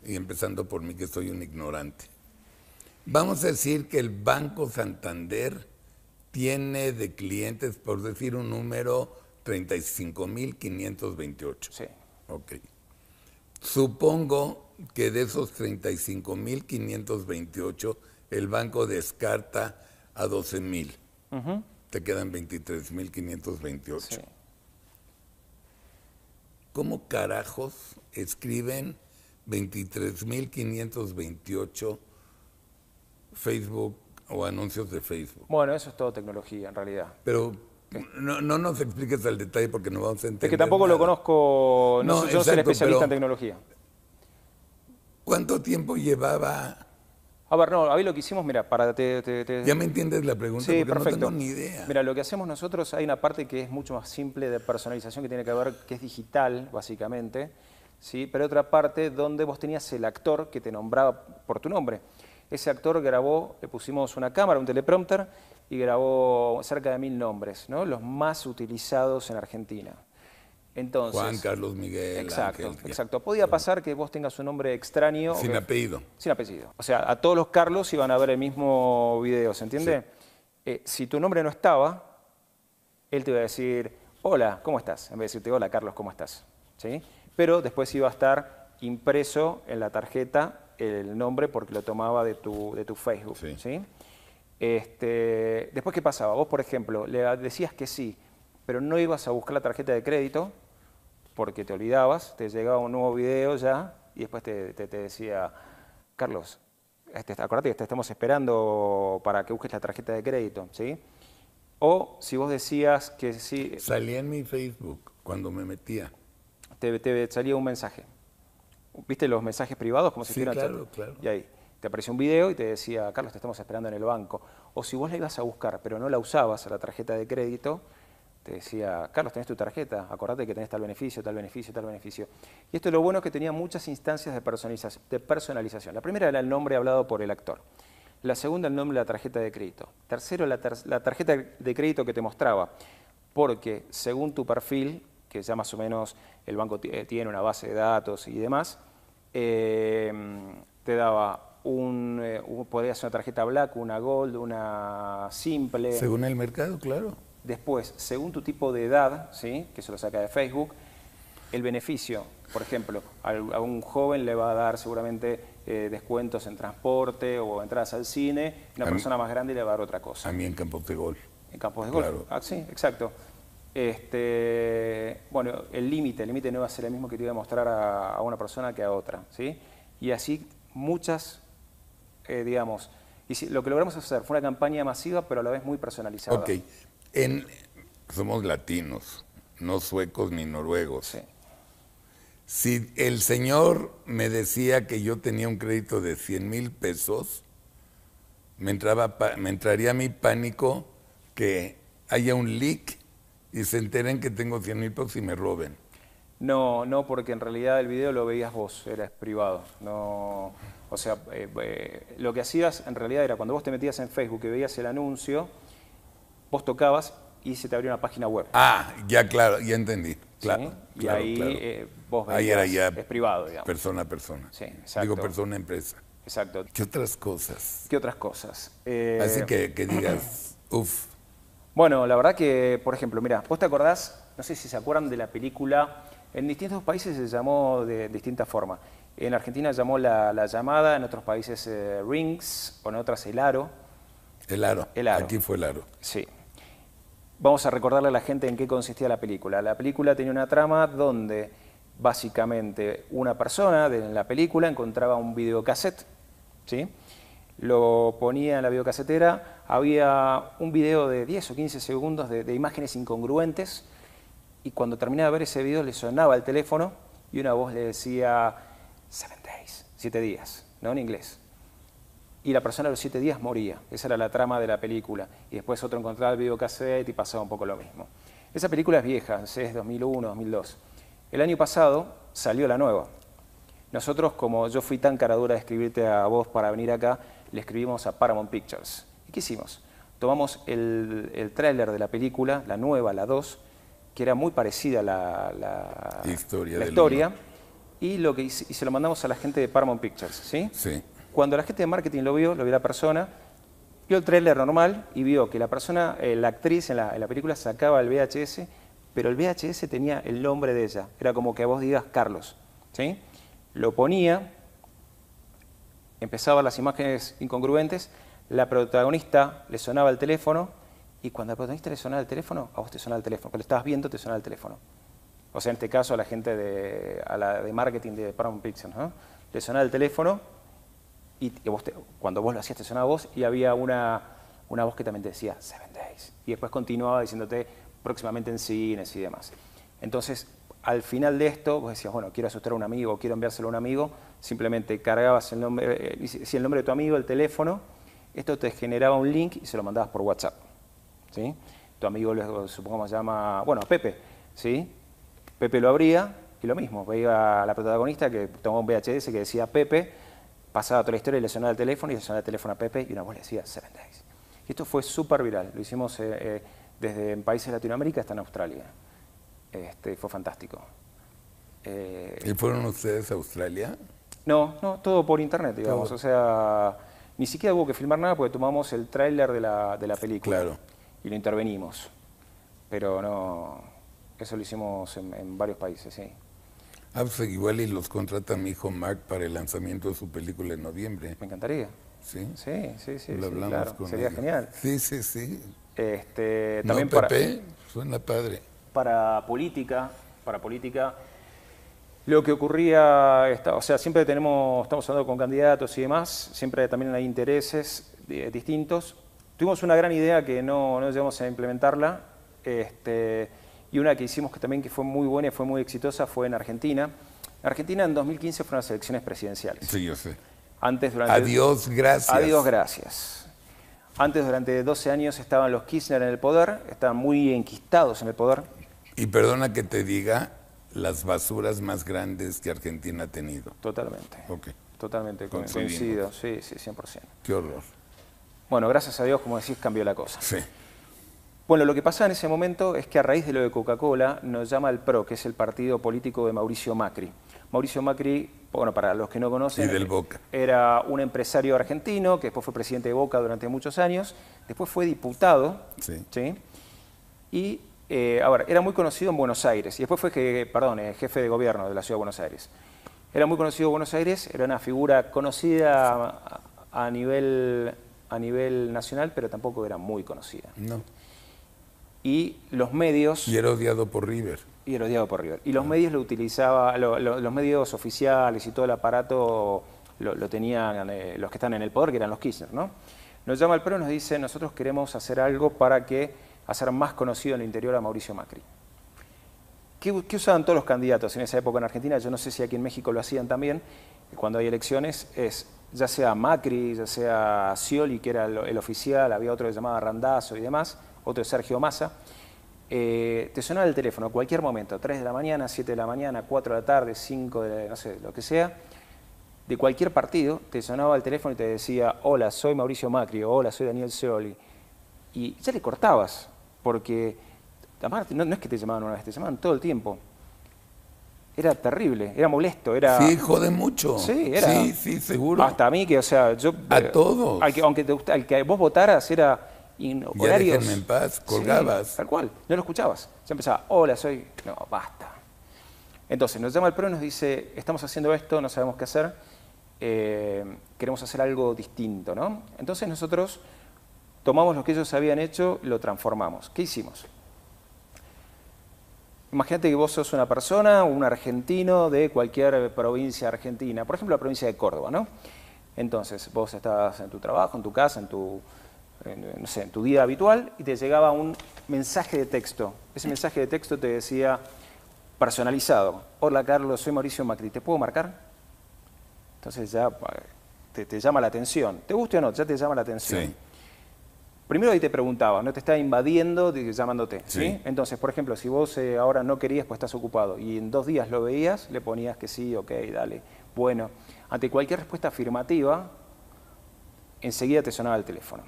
y empezando por mí que soy un ignorante. Vamos a decir que el Banco Santander tiene de clientes, por decir un número, 35.528. Sí. Ok. Supongo que de esos 35.528, el banco descarta a 12.000. mil Te quedan 23.528. Sí. ¿Cómo carajos escriben 23.528 Facebook o anuncios de Facebook. Bueno, eso es todo tecnología en realidad. Pero no, nos expliques al detalle porque no vamos a entender. Es que tampoco lo conozco, no, soy, yo soy especialista en tecnología. ¿Cuánto tiempo llevaba? A ver, no, mí lo que hicimos, mira, para Ya me entiendes la pregunta sí, no tengo ni idea. Mira, lo que hacemos nosotros, hay una parte que es mucho más simple de personalización que tiene que ver, que es digital, básicamente ¿sí? pero otra parte donde vos tenías el actor que te nombraba por tu nombre. Ese actor grabó, le pusimos una cámara, un teleprompter, y grabó cerca de mil nombres, ¿no? los más utilizados en Argentina. Juan Carlos Miguel. Exacto, exacto. Podía pasar que vos tengas un nombre extraño. Sin eh, apellido. Sin apellido. O sea, a todos los Carlos iban a ver el mismo video, ¿se entiende? Eh, si tu nombre no estaba, él te iba a decir, hola, ¿cómo estás? En vez de decirte, hola Carlos, ¿cómo estás? ¿Sí? pero después iba a estar impreso en la tarjeta el nombre porque lo tomaba de tu, de tu Facebook. Sí. Este, después, ¿qué pasaba? Vos, por ejemplo, le decías que sí, pero no ibas a buscar la tarjeta de crédito porque te olvidabas, te llegaba un nuevo video ya y después te, decía, Carlos, este, acuérdate que te estamos esperando para que busques la tarjeta de crédito, ¿sí? O si vos decías que sí... Salía en mi Facebook cuando me metía te, salía un mensaje. ¿Viste los mensajes privados? Como si sí, claro, claro. Y ahí te apareció un video y te decía, Carlos, te estamos esperando en el banco. O si vos la ibas a buscar, pero no la usabas a la tarjeta de crédito, te decía, Carlos, tenés tu tarjeta, acordate que tenés tal beneficio, tal beneficio, tal beneficio. Y esto es lo bueno es que tenía muchas instancias de personalización. De personalización. La primera era el nombre hablado por el actor. La segunda, el nombre de la tarjeta de crédito. Tercero, la, la tarjeta de crédito que te mostraba. Porque según tu perfil, que ya más o menos el banco eh, tiene una base de datos y demás, eh, te daba un, eh, una tarjeta black, una gold, una simple. Según el mercado, claro. Después, según tu tipo de edad, ¿sí? que se lo saca de Facebook, el beneficio, por ejemplo, a, un joven le va a dar seguramente eh, descuentos en transporte o entradas al cine, una persona más grande le va a dar otra cosa. también en campos de Gol. En campos de Gol, ah, sí, exacto. Este, bueno, el límite, el límite no va a ser el mismo que te iba a mostrar a, una persona que a otra, ¿sí? Y así muchas, eh, digamos, y lo que logramos hacer fue una campaña masiva, pero a la vez muy personalizada. Ok, somos latinos, no suecos ni noruegos. Sí. Si el señor me decía que yo tenía un crédito de 100 mil pesos, me, entraba, me entraría mi pánico que haya un leak y se enteren que tengo 100 mil y me roben. No, no, porque en realidad el video lo veías vos, era privado. No, o sea, eh, eh, lo que hacías en realidad era cuando vos te metías en Facebook y veías el anuncio, vos tocabas y se te abrió una página web. Ah, ya claro, ya entendí. Claro, y ahí eh, vos veías, ahí era ya es privado, digamos. Persona a persona. Sí, exacto. Digo persona a empresa. Exacto. ¿Qué otras cosas? ¿Qué otras cosas? Así que, que digas, uff. Bueno, la verdad que, por ejemplo, mira, vos te acordás, no sé si se acuerdan de la película, en distintos países se llamó de distinta forma. En Argentina llamó la, llamada, en otros países eh, rings, o en otras el aro. El aro. El aro. Aquí fue el aro. Sí. Vamos a recordarle a la gente en qué consistía la película. La película tenía una trama donde básicamente una persona de, en la película encontraba un videocassette, ¿sí? lo ponía en la videocasetera, había un video de 10 o 15 segundos de, imágenes incongruentes y cuando terminaba de ver ese video le sonaba el teléfono y una voz le decía, seven days, siete días, ¿no? En inglés. Y la persona a los 7 días moría. Esa era la trama de la película. Y después otro encontraba el videocassette y pasaba un poco lo mismo. Esa película es vieja, es 2001, 2002. El año pasado salió la nueva. Nosotros, como yo fui tan caradura de escribirte a vos para venir acá, le escribimos a Paramount Pictures. ¿Y qué hicimos? Tomamos el, el tráiler de la película, la nueva, la 2, que era muy parecida a la, historia, y, lo que, se lo mandamos a la gente de Paramount Pictures. ¿sí? Cuando la gente de marketing lo vio, lo vio la persona, vio el tráiler normal y vio que la persona, eh, la actriz en la, película sacaba el VHS, pero el VHS tenía el nombre de ella. Era como que vos digas Carlos. ¿sí? Lo ponía empezaban las imágenes incongruentes, la protagonista le sonaba el teléfono y cuando la protagonista le sonaba el teléfono, a vos te sonaba el teléfono, cuando estabas viendo te sonaba el teléfono. O sea, en este caso a la gente de, la de marketing de Paramount Pictures, le sonaba el teléfono y, cuando vos lo hacías te sonaba a vos y había una, una voz que también te decía Seven Days. Y después continuaba diciéndote próximamente en cines y demás. Entonces, al final de esto, vos decías, bueno, quiero asustar a un amigo, quiero enviárselo a un amigo, Simplemente cargabas el nombre, eh, si el nombre de tu amigo, el teléfono, esto te generaba un link y se lo mandabas por WhatsApp. Tu amigo, supongamos, llama, bueno, Pepe. ¿sí? Pepe lo abría y lo mismo, veía a la protagonista que tomó un VHS que decía Pepe, pasaba toda la historia y le sonaba el teléfono y le sonaba el teléfono a Pepe y una voz le decía Seven Days. Y esto fue súper viral, lo hicimos eh, eh, desde países de Latinoamérica hasta en Australia. Este, fue fantástico. ¿Y fueron ustedes a Australia? No, no, todo por internet, digamos. O sea, ni siquiera hubo que filmar nada porque tomamos el tráiler de la, de película. Claro. Y lo intervenimos. Pero no, eso lo hicimos en, varios países, sí. Abseg ah, pues, igual y los contratan mi hijo Mac para el lanzamiento de su película en noviembre. Me encantaría. Sí, sí, sí. sí, lo hablamos Sería genial. Sí, sí, sí. Este, también no, suena padre. Para política, para política lo que ocurría, está, o sea, siempre tenemos, estamos hablando con candidatos y demás, siempre también hay intereses distintos. Tuvimos una gran idea que no, llegamos a implementarla, este, y una que hicimos que también que fue muy buena y fue muy exitosa fue en Argentina. Argentina en 2015 fueron las elecciones presidenciales. Sí, yo sé. Antes durante... Adiós, gracias. Adiós, gracias. Antes, durante 12 años, estaban los Kirchner en el poder, estaban muy enquistados en el poder. Y perdona que te diga, las basuras más grandes que Argentina ha tenido. Totalmente. Totalmente coincido, sí, sí, 100%. Qué horror. Bueno, gracias a Dios, como decís, cambió la cosa. Sí. Bueno, lo que pasa en ese momento es que a raíz de lo de Coca-Cola nos llama el PRO, que es el partido político de Mauricio Macri. Mauricio Macri, bueno, para los que no conocen, y del Boca. era un empresario argentino que después fue presidente de Boca durante muchos años, después fue diputado, sí. ¿sí? y eh, era muy conocido en Buenos Aires, y después fue que, perdón, eh, jefe de gobierno de la Ciudad de Buenos Aires. Era muy conocido en Buenos Aires, era una figura conocida a, nivel, a nivel nacional, pero tampoco era muy conocida. No. Y los medios... Y era odiado por River. Y era odiado por River. Y los ah. medios lo utilizaba, los medios oficiales y todo el aparato lo, tenían eh, los que están en el poder, que eran los Kirchner, ¿no? Nos llama el pero y nos dice, nosotros queremos hacer algo para que hacer más conocido en el interior a Mauricio Macri. ¿Qué, usaban todos los candidatos en esa época en Argentina? Yo no sé si aquí en México lo hacían también, cuando hay elecciones, es ya sea Macri, ya sea Scioli, que era el, oficial, había otro que se llamaba Randazo y demás, otro Sergio Massa. Eh, te sonaba el teléfono a cualquier momento, 3 de la mañana, 7 de la mañana, 4 de la tarde, 5 de la, no sé, lo que sea, de cualquier partido, te sonaba el teléfono y te decía, hola, soy Mauricio Macri, o hola, soy Daniel Scioli. Y ya le cortabas, porque no, es que te llamaban una vez, te llamaban todo el tiempo. Era terrible, era molesto, era... Sí, jode mucho. Sí, era... Sí, sí, seguro. Hasta a mí que, o sea, yo... A eh, todos. que, aunque te al que vos votaras era... In, ya en paz, colgabas. tal cual, no lo escuchabas. Ya empezaba, hola, soy... No, basta. Entonces nos llama el PRO y nos dice, estamos haciendo esto, no sabemos qué hacer, eh, queremos hacer algo distinto, ¿no? Entonces nosotros tomamos lo que ellos habían hecho y lo transformamos. ¿Qué hicimos? Imagínate que vos sos una persona, un argentino de cualquier provincia argentina, por ejemplo la provincia de Córdoba, ¿no? Entonces, vos estabas en tu trabajo, en tu casa, en tu, no sé, en tu día habitual y te llegaba un mensaje de texto. Ese mensaje de texto te decía personalizado, hola Carlos, soy Mauricio Macri, ¿te puedo marcar? Entonces ya eh, te, llama la atención, te guste o no, ya te llama la atención. Primero ahí te preguntaba, ¿no? Te está invadiendo llamándote, ¿sí? Entonces, por ejemplo, si vos eh, ahora no querías, pues estás ocupado, y en dos días lo veías, le ponías que sí, ok, dale. Bueno, ante cualquier respuesta afirmativa, enseguida te sonaba el teléfono.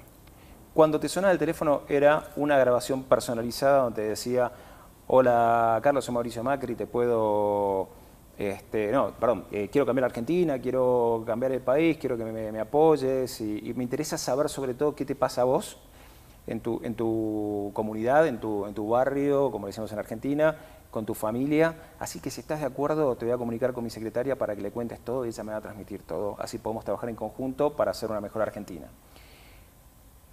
Cuando te sonaba el teléfono era una grabación personalizada donde te decía, hola Carlos, soy Mauricio Macri, te puedo... Este, no, perdón, eh, quiero cambiar Argentina, quiero cambiar el país, quiero que me, apoyes y, me interesa saber sobre todo qué te pasa a vos en tu, en tu comunidad, en tu, en tu barrio, como decimos en Argentina, con tu familia. Así que si estás de acuerdo, te voy a comunicar con mi secretaria para que le cuentes todo y ella me va a transmitir todo. Así podemos trabajar en conjunto para hacer una mejor Argentina.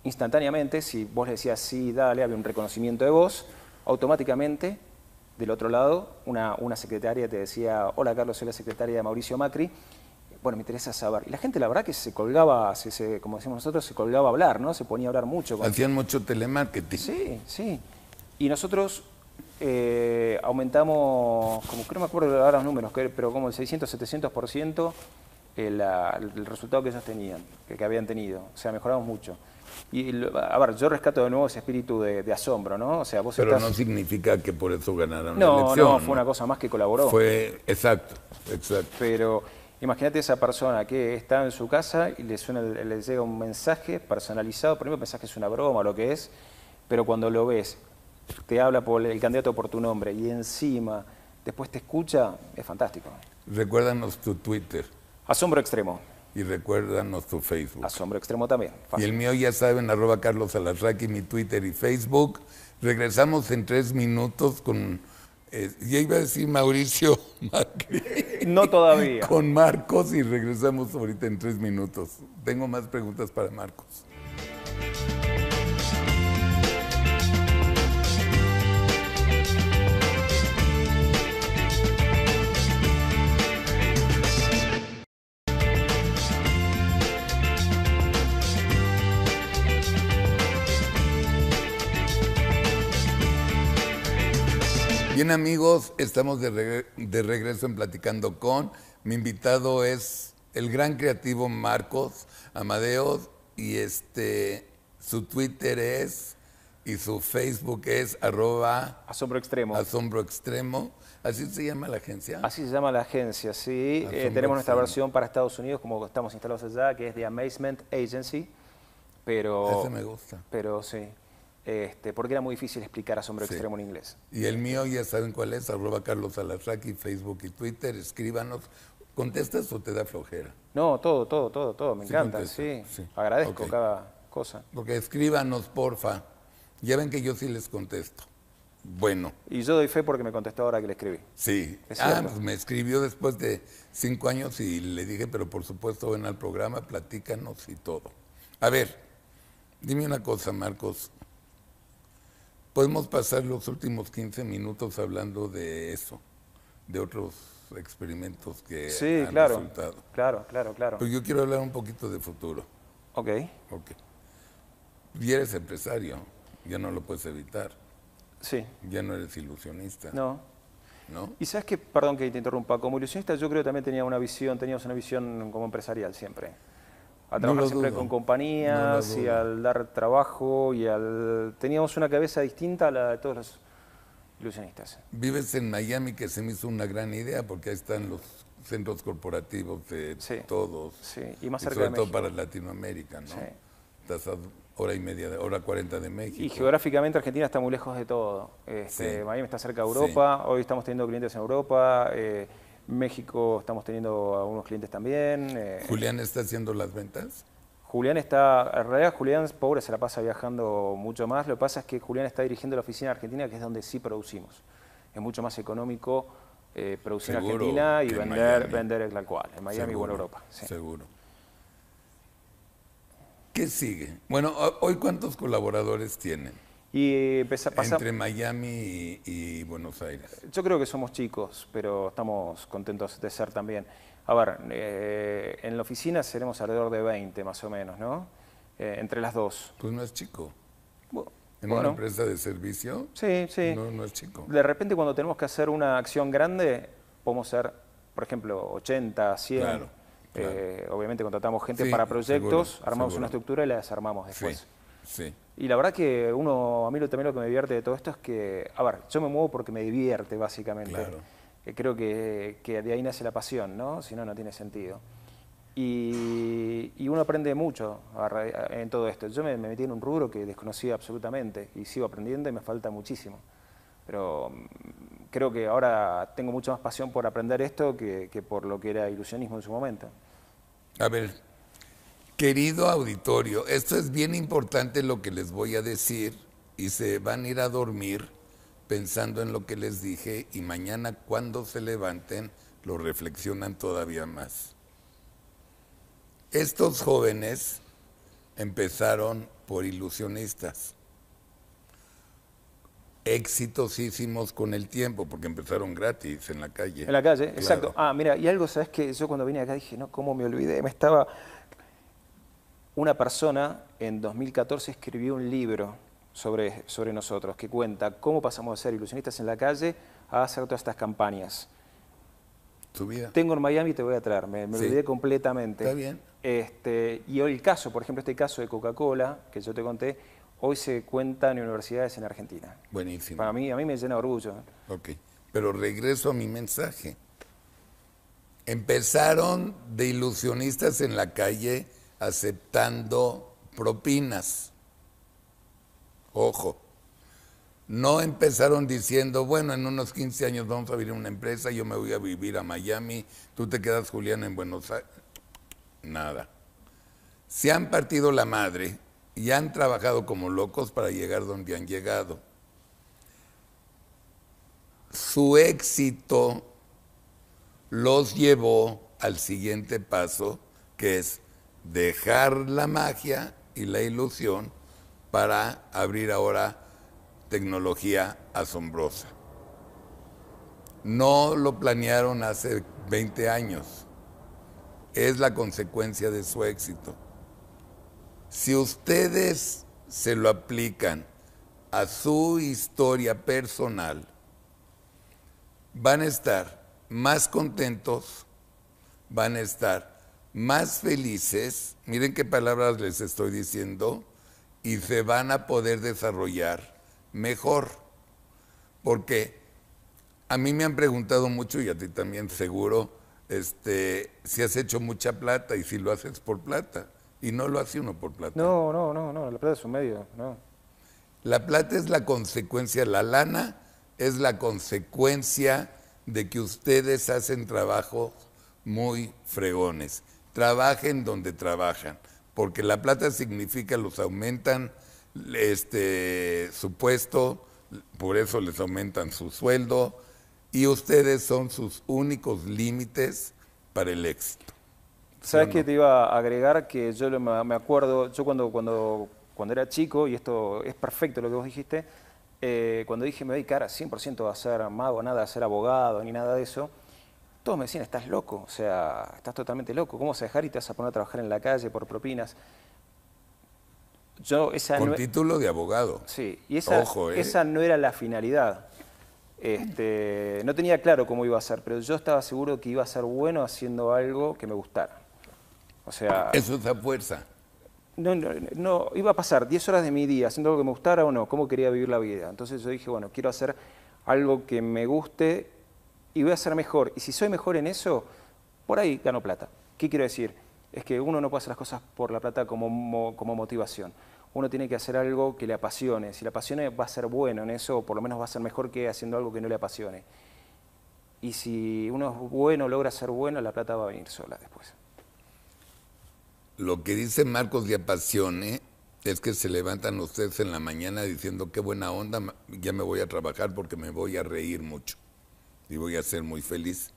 Instantáneamente, si vos le decías sí, dale, había un reconocimiento de voz, automáticamente del otro lado una, una secretaria te decía, hola Carlos, soy la secretaria de Mauricio Macri bueno, me interesa saber. Y la gente, la verdad, que se colgaba, como decimos nosotros, se colgaba a hablar, ¿no? Se ponía a hablar mucho. Hacían mucho telemarketing. Sí, sí. Y nosotros eh, aumentamos, como que no me acuerdo ahora los números, pero como el 600, 700% el, el resultado que ellos tenían, que, habían tenido. O sea, mejoramos mucho. Y, a ver, yo rescato de nuevo ese espíritu de, asombro, ¿no? O sea, vos Pero no significa que por eso ganaron no, la elección. No, no, fue una cosa más que colaboró. Fue, exacto, exacto. Pero Imagínate esa persona que está en su casa y le, le llega un mensaje personalizado. Primero el mensaje es una broma, lo que es, pero cuando lo ves, te habla por el candidato por tu nombre y encima después te escucha, es fantástico. Recuérdanos tu Twitter. Asombro Extremo. Y recuérdanos tu Facebook. Asombro Extremo también. Y el mío ya saben, arroba Carlos mi Twitter y Facebook. Regresamos en tres minutos con ya iba a decir Mauricio (laughs) Macri. No todavía. Con Marcos y regresamos ahorita en tres minutos. Tengo más preguntas para Marcos. Bien amigos, estamos de, regreso en Platicando con. Mi invitado es el gran creativo Marcos Amadeos y este, su Twitter es y su Facebook es arroba... Asombro Extremo. Asombro Extremo. ¿Así se llama la agencia? Así se llama la agencia, sí. Eh, tenemos nuestra versión para Estados Unidos, como estamos instalados allá, que es The Amazement Agency. Pero... Ese me gusta. Pero sí. Este, porque era muy difícil explicar a sí. extremo en inglés. Y el mío ya saben cuál es, arroba Carlos Alarraqui, Facebook y Twitter, escríbanos. ¿Contestas o te da flojera? No, todo, todo, todo, todo, me encanta, sí. Agradezco cada cosa. Porque escríbanos, porfa. Ya ven que yo sí les contesto. Bueno. Y yo doy fe porque me contestó ahora que le escribí. Sí. ah, pues me escribió después de cinco años y le dije, pero por supuesto ven al programa, platícanos y todo. A ver, dime una cosa, Marcos podemos pasar los últimos 15 minutos hablando de eso, de otros experimentos que han resultado. Claro, claro, claro. Pero yo quiero hablar un poquito de futuro. Ok. Ok. Y eres empresario, ya no lo puedes evitar. Sí. Ya no eres ilusionista. No. ¿No? Y sabes que, perdón que te interrumpa, como ilusionista yo creo que también tenía una visión, teníamos una visión como empresarial siempre a trabajar siempre con compañías y al dar trabajo y al... Teníamos una cabeza distinta a la de todos los ilusionistas. Vives en Miami, que se me hizo una gran idea porque ahí están los centros corporativos de todos. Sí, y más sobre todo para Latinoamérica, ¿no? Sí. Estás a hora y media, hora 40 de México. Y geográficamente Argentina está muy lejos de todo. Este, Miami está cerca de Europa, hoy estamos teniendo clientes en Europa. Eh, México estamos teniendo algunos clientes también. Eh. ¿Julián está haciendo las ventas? Julián está, en realidad Julián pobre se la pasa viajando mucho más, lo que pasa es que Julián está dirigiendo la oficina argentina, que es donde sí producimos. Es mucho más económico eh, producir en Argentina y vender, vender la cual, en Miami o en Europa. Seguro. ¿Qué sigue? Bueno, hoy cuántos colaboradores tienen? Y eh, Entre Miami y, Buenos Aires. Yo creo que somos chicos, pero estamos contentos de ser también. A ver, eh, en la oficina seremos alrededor de 20 más o menos, ¿no? Eh, entre las dos. Pues no es chico. ¿En una empresa de servicio? Sí, sí. No, no es chico. De repente cuando tenemos que hacer una acción grande, podemos ser, por ejemplo, 80, 100. obviamente contratamos gente para proyectos, armamos una estructura y la desarmamos después. Y la verdad que uno, a mí lo, también lo que me divierte de todo esto es que, a ver, yo me muevo porque me divierte, básicamente. Claro. Eh, creo que, de ahí nace la pasión, ¿no? Si no, no tiene sentido. Y, uno aprende mucho en todo esto. Yo me, metí en un rubro que desconocía absolutamente y sigo aprendiendo y me falta muchísimo. Pero mm, creo que ahora tengo mucha más pasión por aprender esto que, que por lo que era ilusionismo en su momento. A ver, Querido auditorio, esto es bien importante lo que les voy a decir y se van a ir a dormir pensando en lo que les dije y mañana cuando se levanten lo reflexionan todavía más. Estos jóvenes empezaron por ilusionistas, exitosísimos con el tiempo, porque empezaron gratis en la calle. En la calle, exacto. Ah, mira, y algo, ¿sabes que Yo cuando vine acá dije, no, ¿cómo me olvidé? Me estaba una persona en 2014 escribió un libro sobre, sobre nosotros que cuenta cómo pasamos de ser ilusionistas en la calle a hacer todas estas campañas. ¿Tu vida? Tengo en Miami, y te voy a traer, me, olvidé completamente. Está bien. Este, y hoy el caso, por ejemplo, este caso de Coca-Cola, que yo te conté, hoy se cuenta en universidades en Argentina. Buenísimo. Para mí, a mí me llena de orgullo. Ok, pero regreso a mi mensaje. Empezaron de ilusionistas en la calle aceptando propinas. Ojo, no empezaron diciendo, bueno, en unos 15 años vamos a abrir una empresa, yo me voy a vivir a Miami, tú te quedas, Julián, en Buenos Aires. Nada. Se han partido la madre y han trabajado como locos para llegar donde han llegado. Su éxito los llevó al siguiente paso, que es dejar la magia y la ilusión para abrir ahora tecnología asombrosa. No lo planearon hace 20 años. Es la consecuencia de su éxito. Si ustedes se lo aplican a su historia personal, van a estar más contentos, van a estar más felices, miren qué palabras les estoy diciendo, y se van a poder desarrollar mejor. Porque a mí me han preguntado mucho, y a ti también seguro, este, si has hecho mucha plata y si lo haces por plata. Y no lo hace uno por plata. No, no, no, no, la plata es un medio, no. La plata es la consecuencia, la lana es la consecuencia de que ustedes hacen trabajos muy fregones trabajen donde trabajan, porque la plata significa los aumentan este, su puesto, por eso les aumentan su sueldo, y ustedes son sus únicos límites para el éxito. ¿Sabes que qué te iba a agregar? Que yo me acuerdo, yo cuando, cuando, cuando era chico, y esto es perfecto lo que vos dijiste, eh, cuando dije me voy a dedicar a 100% a ser mago, nada, a ser abogado, ni nada de eso, todos me decían, estás loco, o sea, estás totalmente loco, ¿cómo vas a dejar y te vas a poner a trabajar en la calle por propinas? Yo esa Con título de abogado. Sí, y esa, ¿eh? esa no era la finalidad. Este, no tenía claro cómo iba a ser, pero yo estaba seguro que iba a ser bueno haciendo algo que me gustara. O sea... Eso da fuerza. No, no, no, iba a pasar 10 horas de mi día haciendo algo que me gustara o no, cómo quería vivir la vida. Entonces yo dije, bueno, quiero hacer algo que me guste y voy a ser mejor. Y si soy mejor en eso, por ahí gano plata. ¿Qué quiero decir? Es que uno no puede hacer las cosas por la plata como, como motivación. Uno tiene que hacer algo que le apasione. Si le apasione, va a ser bueno en eso, o por lo menos va a ser mejor que haciendo algo que no le apasione. Y si uno es bueno, logra ser bueno, la plata va a venir sola después. Lo que dice Marcos de Apasione es que se levantan ustedes en la mañana diciendo qué buena onda, ya me voy a trabajar porque me voy a reír mucho y voy a ser muy feliz.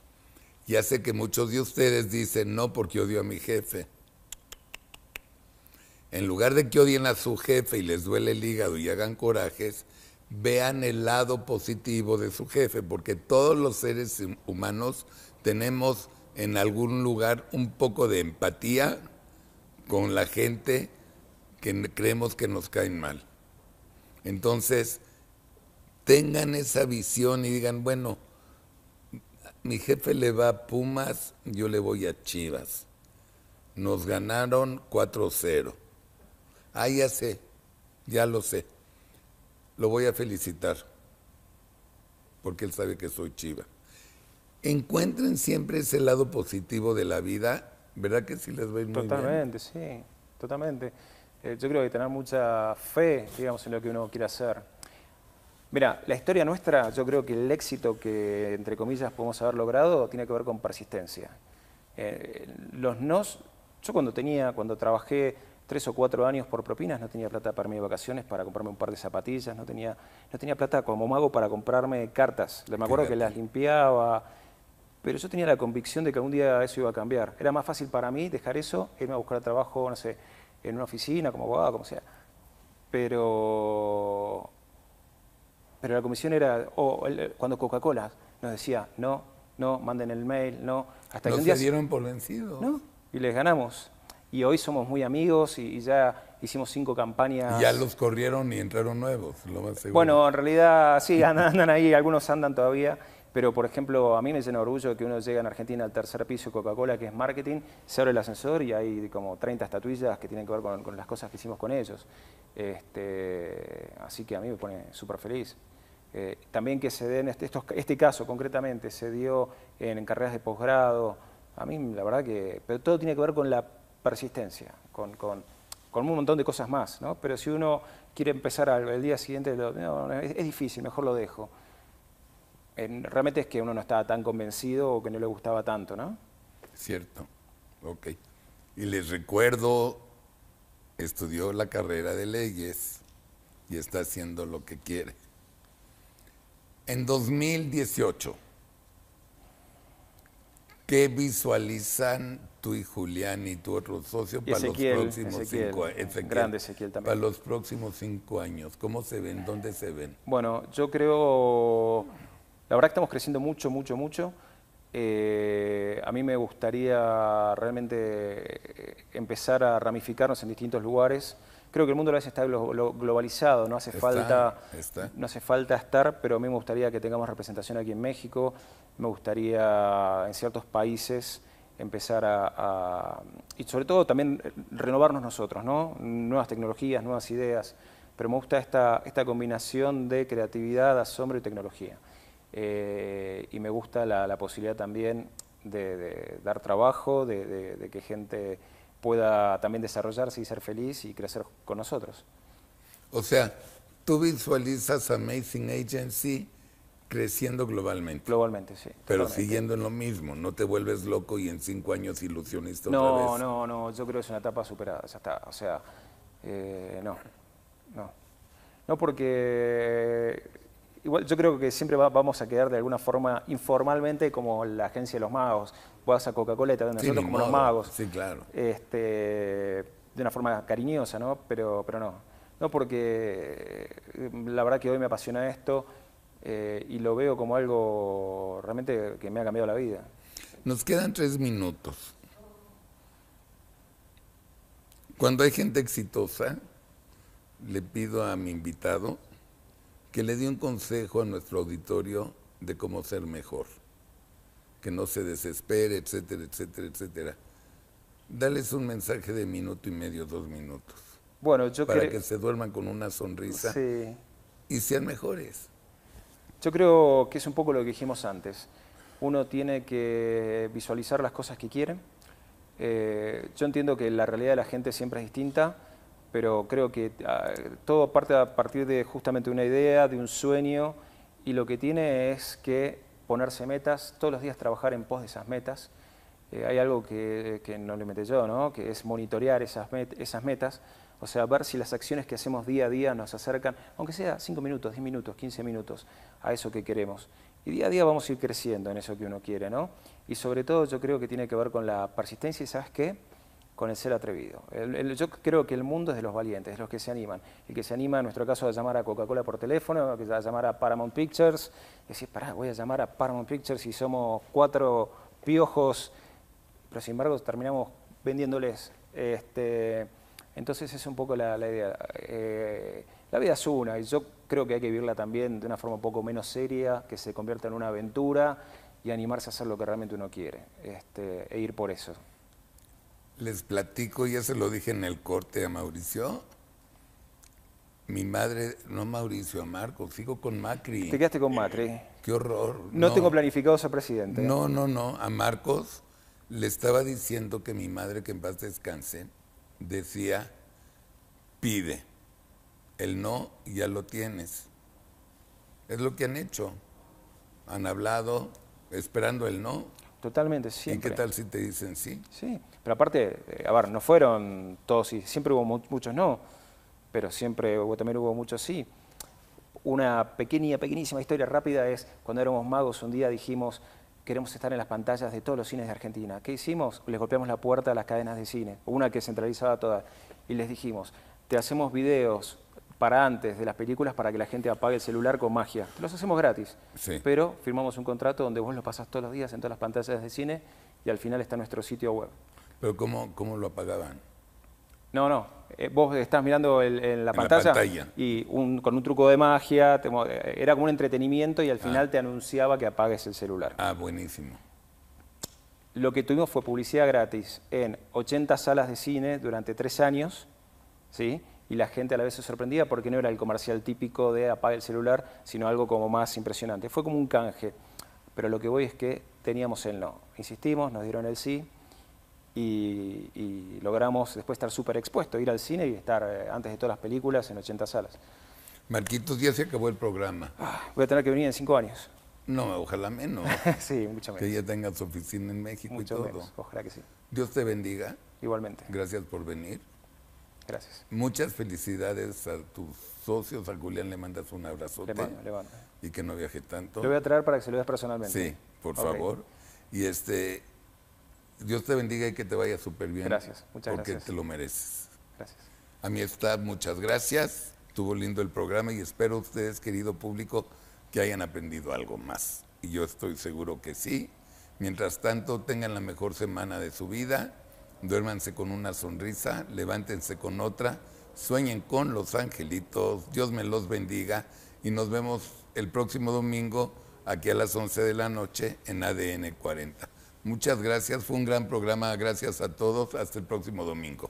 Ya sé que muchos de ustedes dicen no porque odio a mi jefe. En lugar de que odien a su jefe y les duele el hígado y hagan corajes, vean el lado positivo de su jefe, porque todos los seres humanos tenemos en algún lugar un poco de empatía con la gente que creemos que nos caen mal. Entonces, tengan esa visión y digan, bueno, mi jefe le va a Pumas, yo le voy a Chivas. Nos ganaron 4-0. Ah, ya sé, ya lo sé. Lo voy a felicitar, porque él sabe que soy Chiva. Encuentren siempre ese lado positivo de la vida, ¿verdad que sí les va a ir muy bien? Totalmente, sí, totalmente. Eh, yo creo que tener mucha fe, digamos, en lo que uno quiere hacer Mira, la historia nuestra, yo creo que el éxito que, entre comillas, podemos haber logrado tiene que ver con persistencia. Eh, los nos, yo cuando tenía, cuando trabajé tres o cuatro años por propinas, no tenía plata para mis vacaciones, para comprarme un par de zapatillas, no tenía, no tenía plata como mago para comprarme cartas. Me acuerdo que las limpiaba, pero yo tenía la convicción de que algún día eso iba a cambiar. Era más fácil para mí dejar eso, irme a buscar trabajo, no sé, en una oficina, como abogado, como sea. Pero pero la comisión era, cuando Coca-Cola nos decía, no, no, manden el mail, no. Hasta que dieron por vencido No, y les ganamos. Y hoy somos muy amigos y, ya hicimos cinco campañas. ya los corrieron y entraron nuevos, lo más seguro. Bueno, en realidad sí, (laughs) andan, ahí, algunos andan todavía. Pero, por ejemplo, a mí me llena orgullo que uno llega en Argentina al tercer piso de Coca-Cola, que es marketing, se abre el ascensor y hay como 30 estatuillas que tienen que ver con, las cosas que hicimos con ellos. Este, así que a mí me pone súper feliz. Eh, también que se den, este, estos, este caso concretamente se dio en, carreras de posgrado, a mí la verdad que, pero todo tiene que ver con la persistencia, con, con, un montón de cosas más, ¿no? Pero si uno quiere empezar algo, el día siguiente es, difícil, mejor lo dejo. En, realmente es que uno no estaba tan convencido o que no le gustaba tanto, ¿no? Cierto, ok. Y les recuerdo, estudió la carrera de leyes y está haciendo lo que quiere en 2018, ¿qué visualizan tú y Julián y tu otro socio para los próximos cinco años? grande Para los próximos cinco años, ¿cómo se ven? ¿Dónde se ven? Bueno, yo creo, la verdad que estamos creciendo mucho, mucho, mucho. Eh, a mí me gustaría realmente eh, empezar a ramificarnos en distintos lugares. Creo que el mundo a veces está globalizado, no hace, falta, no hace falta estar, pero a mí me gustaría que tengamos representación aquí en México, me gustaría en ciertos países empezar a, y sobre todo también eh, renovarnos nosotros, ¿no? Nuevas tecnologías, nuevas ideas, pero me gusta esta, esta combinación de creatividad, asombro y tecnología. Eh, y me gusta la, posibilidad también de, dar trabajo, de, de que gente pueda también desarrollarse y ser feliz y crecer con nosotros. O sea, tú visualizas Amazing Agency creciendo globalmente. Globalmente, sí. Pero siguiendo en lo mismo, no te vuelves loco y en cinco años ilusionista no, otra vez. No, no, yo creo que es una etapa superada, ya está. O sea, eh, no, no. No porque Igual yo creo que siempre vamos a quedar de alguna forma informalmente como la agencia de los magos. Vas a Coca-Cola y nosotros como los magos. Sí, claro. Este, de una forma cariñosa, ¿no? Pero, pero no. No porque eh, la verdad que hoy me apasiona esto eh, y lo veo como algo realmente que me ha cambiado la vida. Nos quedan tres minutos. Cuando hay gente exitosa, le pido a mi invitado que le dio un consejo a nuestro auditorio de cómo ser mejor, que no se desespere, etcétera, etcétera, etcétera. Dales un mensaje de minuto y medio, dos minutos. Bueno, yo para que se duerman con una sonrisa y sean mejores. Yo creo que es un poco lo que dijimos antes. Uno tiene que visualizar las cosas que quiere. Eh, yo entiendo que la realidad de la gente siempre es distinta pero creo que ah, todo parte a partir de justamente una idea, de un sueño, y lo que tiene es que ponerse metas, todos los días trabajar en pos de esas metas. Eh, hay algo que, no le mete yo, ¿no? que es monitorear esas, esas metas, o sea, ver si las acciones que hacemos día a día nos acercan, aunque sea 5 minutos, 10 minutos, 15 minutos, a eso que queremos. Y día a día vamos a ir creciendo en eso que uno quiere, ¿no? Y sobre todo yo creo que tiene que ver con la persistencia y, ¿sabes qué? con el ser atrevido. yo creo que el mundo es de los valientes, de los que se animan. El que se anima, en nuestro caso, a llamar a Coca-Cola por teléfono, a llamar a Paramount Pictures, decir, pará, voy a llamar a Paramount Pictures y somos cuatro piojos, pero sin embargo terminamos vendiéndoles. Este, entonces es un poco la, idea. Eh, la vida es una y yo creo que hay que vivirla también de una forma un poco menos seria, que se convierta en una aventura y animarse a hacer lo que realmente uno quiere este, e ir por eso les platico, ya se lo dije en el corte a Mauricio. Mi madre, no Mauricio, a Marcos, sigo con Macri. Te quedaste con Macri. Qué horror. No, tengo planificado ser presidente. No, no, no. A Marcos le estaba diciendo que mi madre, que en paz descanse, decía, pide. El no ya lo tienes. Es lo que han hecho. Han hablado esperando el no. Totalmente, sí. ¿Y qué tal si te dicen sí? Sí. Pero aparte, eh, a ver, no fueron todos y siempre hubo muchos no, pero siempre hubo, también hubo muchos sí. Una pequeña, pequeñísima historia rápida es cuando éramos magos, un día dijimos, queremos estar en las pantallas de todos los cines de Argentina. ¿Qué hicimos? Les golpeamos la puerta a las cadenas de cine, una que centralizaba toda, y les dijimos, te hacemos videos para antes de las películas para que la gente apague el celular con magia. los hacemos gratis, pero firmamos un contrato donde vos lo pasas todos los días en todas las pantallas de cine y al final está nuestro sitio web. Pero ¿cómo, cómo lo apagaban? No, no. Eh, vos estás mirando en, la, pantalla y con un truco de magia, eh, era como un entretenimiento y al ah. final te anunciaba que apagues el celular. Ah, buenísimo. Lo que tuvimos fue publicidad gratis en 80 salas de cine durante tres años, ¿sí? y la gente a la vez se sorprendía porque no era el comercial típico de apaga el celular, sino algo como más impresionante. Fue como un canje, pero lo que voy es que teníamos el no. Insistimos, nos dieron el sí, y, logramos después estar súper expuesto, ir al cine y estar eh, antes de todas las películas en 80 salas. Marquitos ya se acabó el programa. Ah, voy a tener que venir en cinco años. No, ojalá menos. (laughs) sí, mucho menos. Que ya tenga su oficina en México y todo. ojalá que sí. Dios te bendiga. Igualmente. Gracias por venir. Gracias. Muchas felicidades a tus socios. A Julián le mandas un abrazo. Le mando, le mando. Y que no viaje tanto. Lo voy a traer para que se lo veas personalmente. Sí, por favor. Y este Dios te bendiga y que te vaya súper bien. Gracias, muchas gracias. Porque te lo mereces. Gracias. A mí está, muchas gracias. Estuvo lindo el programa y espero ustedes, querido público, que hayan aprendido algo más. Y yo estoy seguro que sí. Mientras tanto, tengan la mejor semana de su vida. Duérmanse con una sonrisa, levántense con otra, sueñen con los angelitos. Dios me los bendiga y nos vemos el próximo domingo aquí a las 11 de la noche en ADN 40. Muchas gracias, fue un gran programa, gracias a todos, hasta el próximo domingo.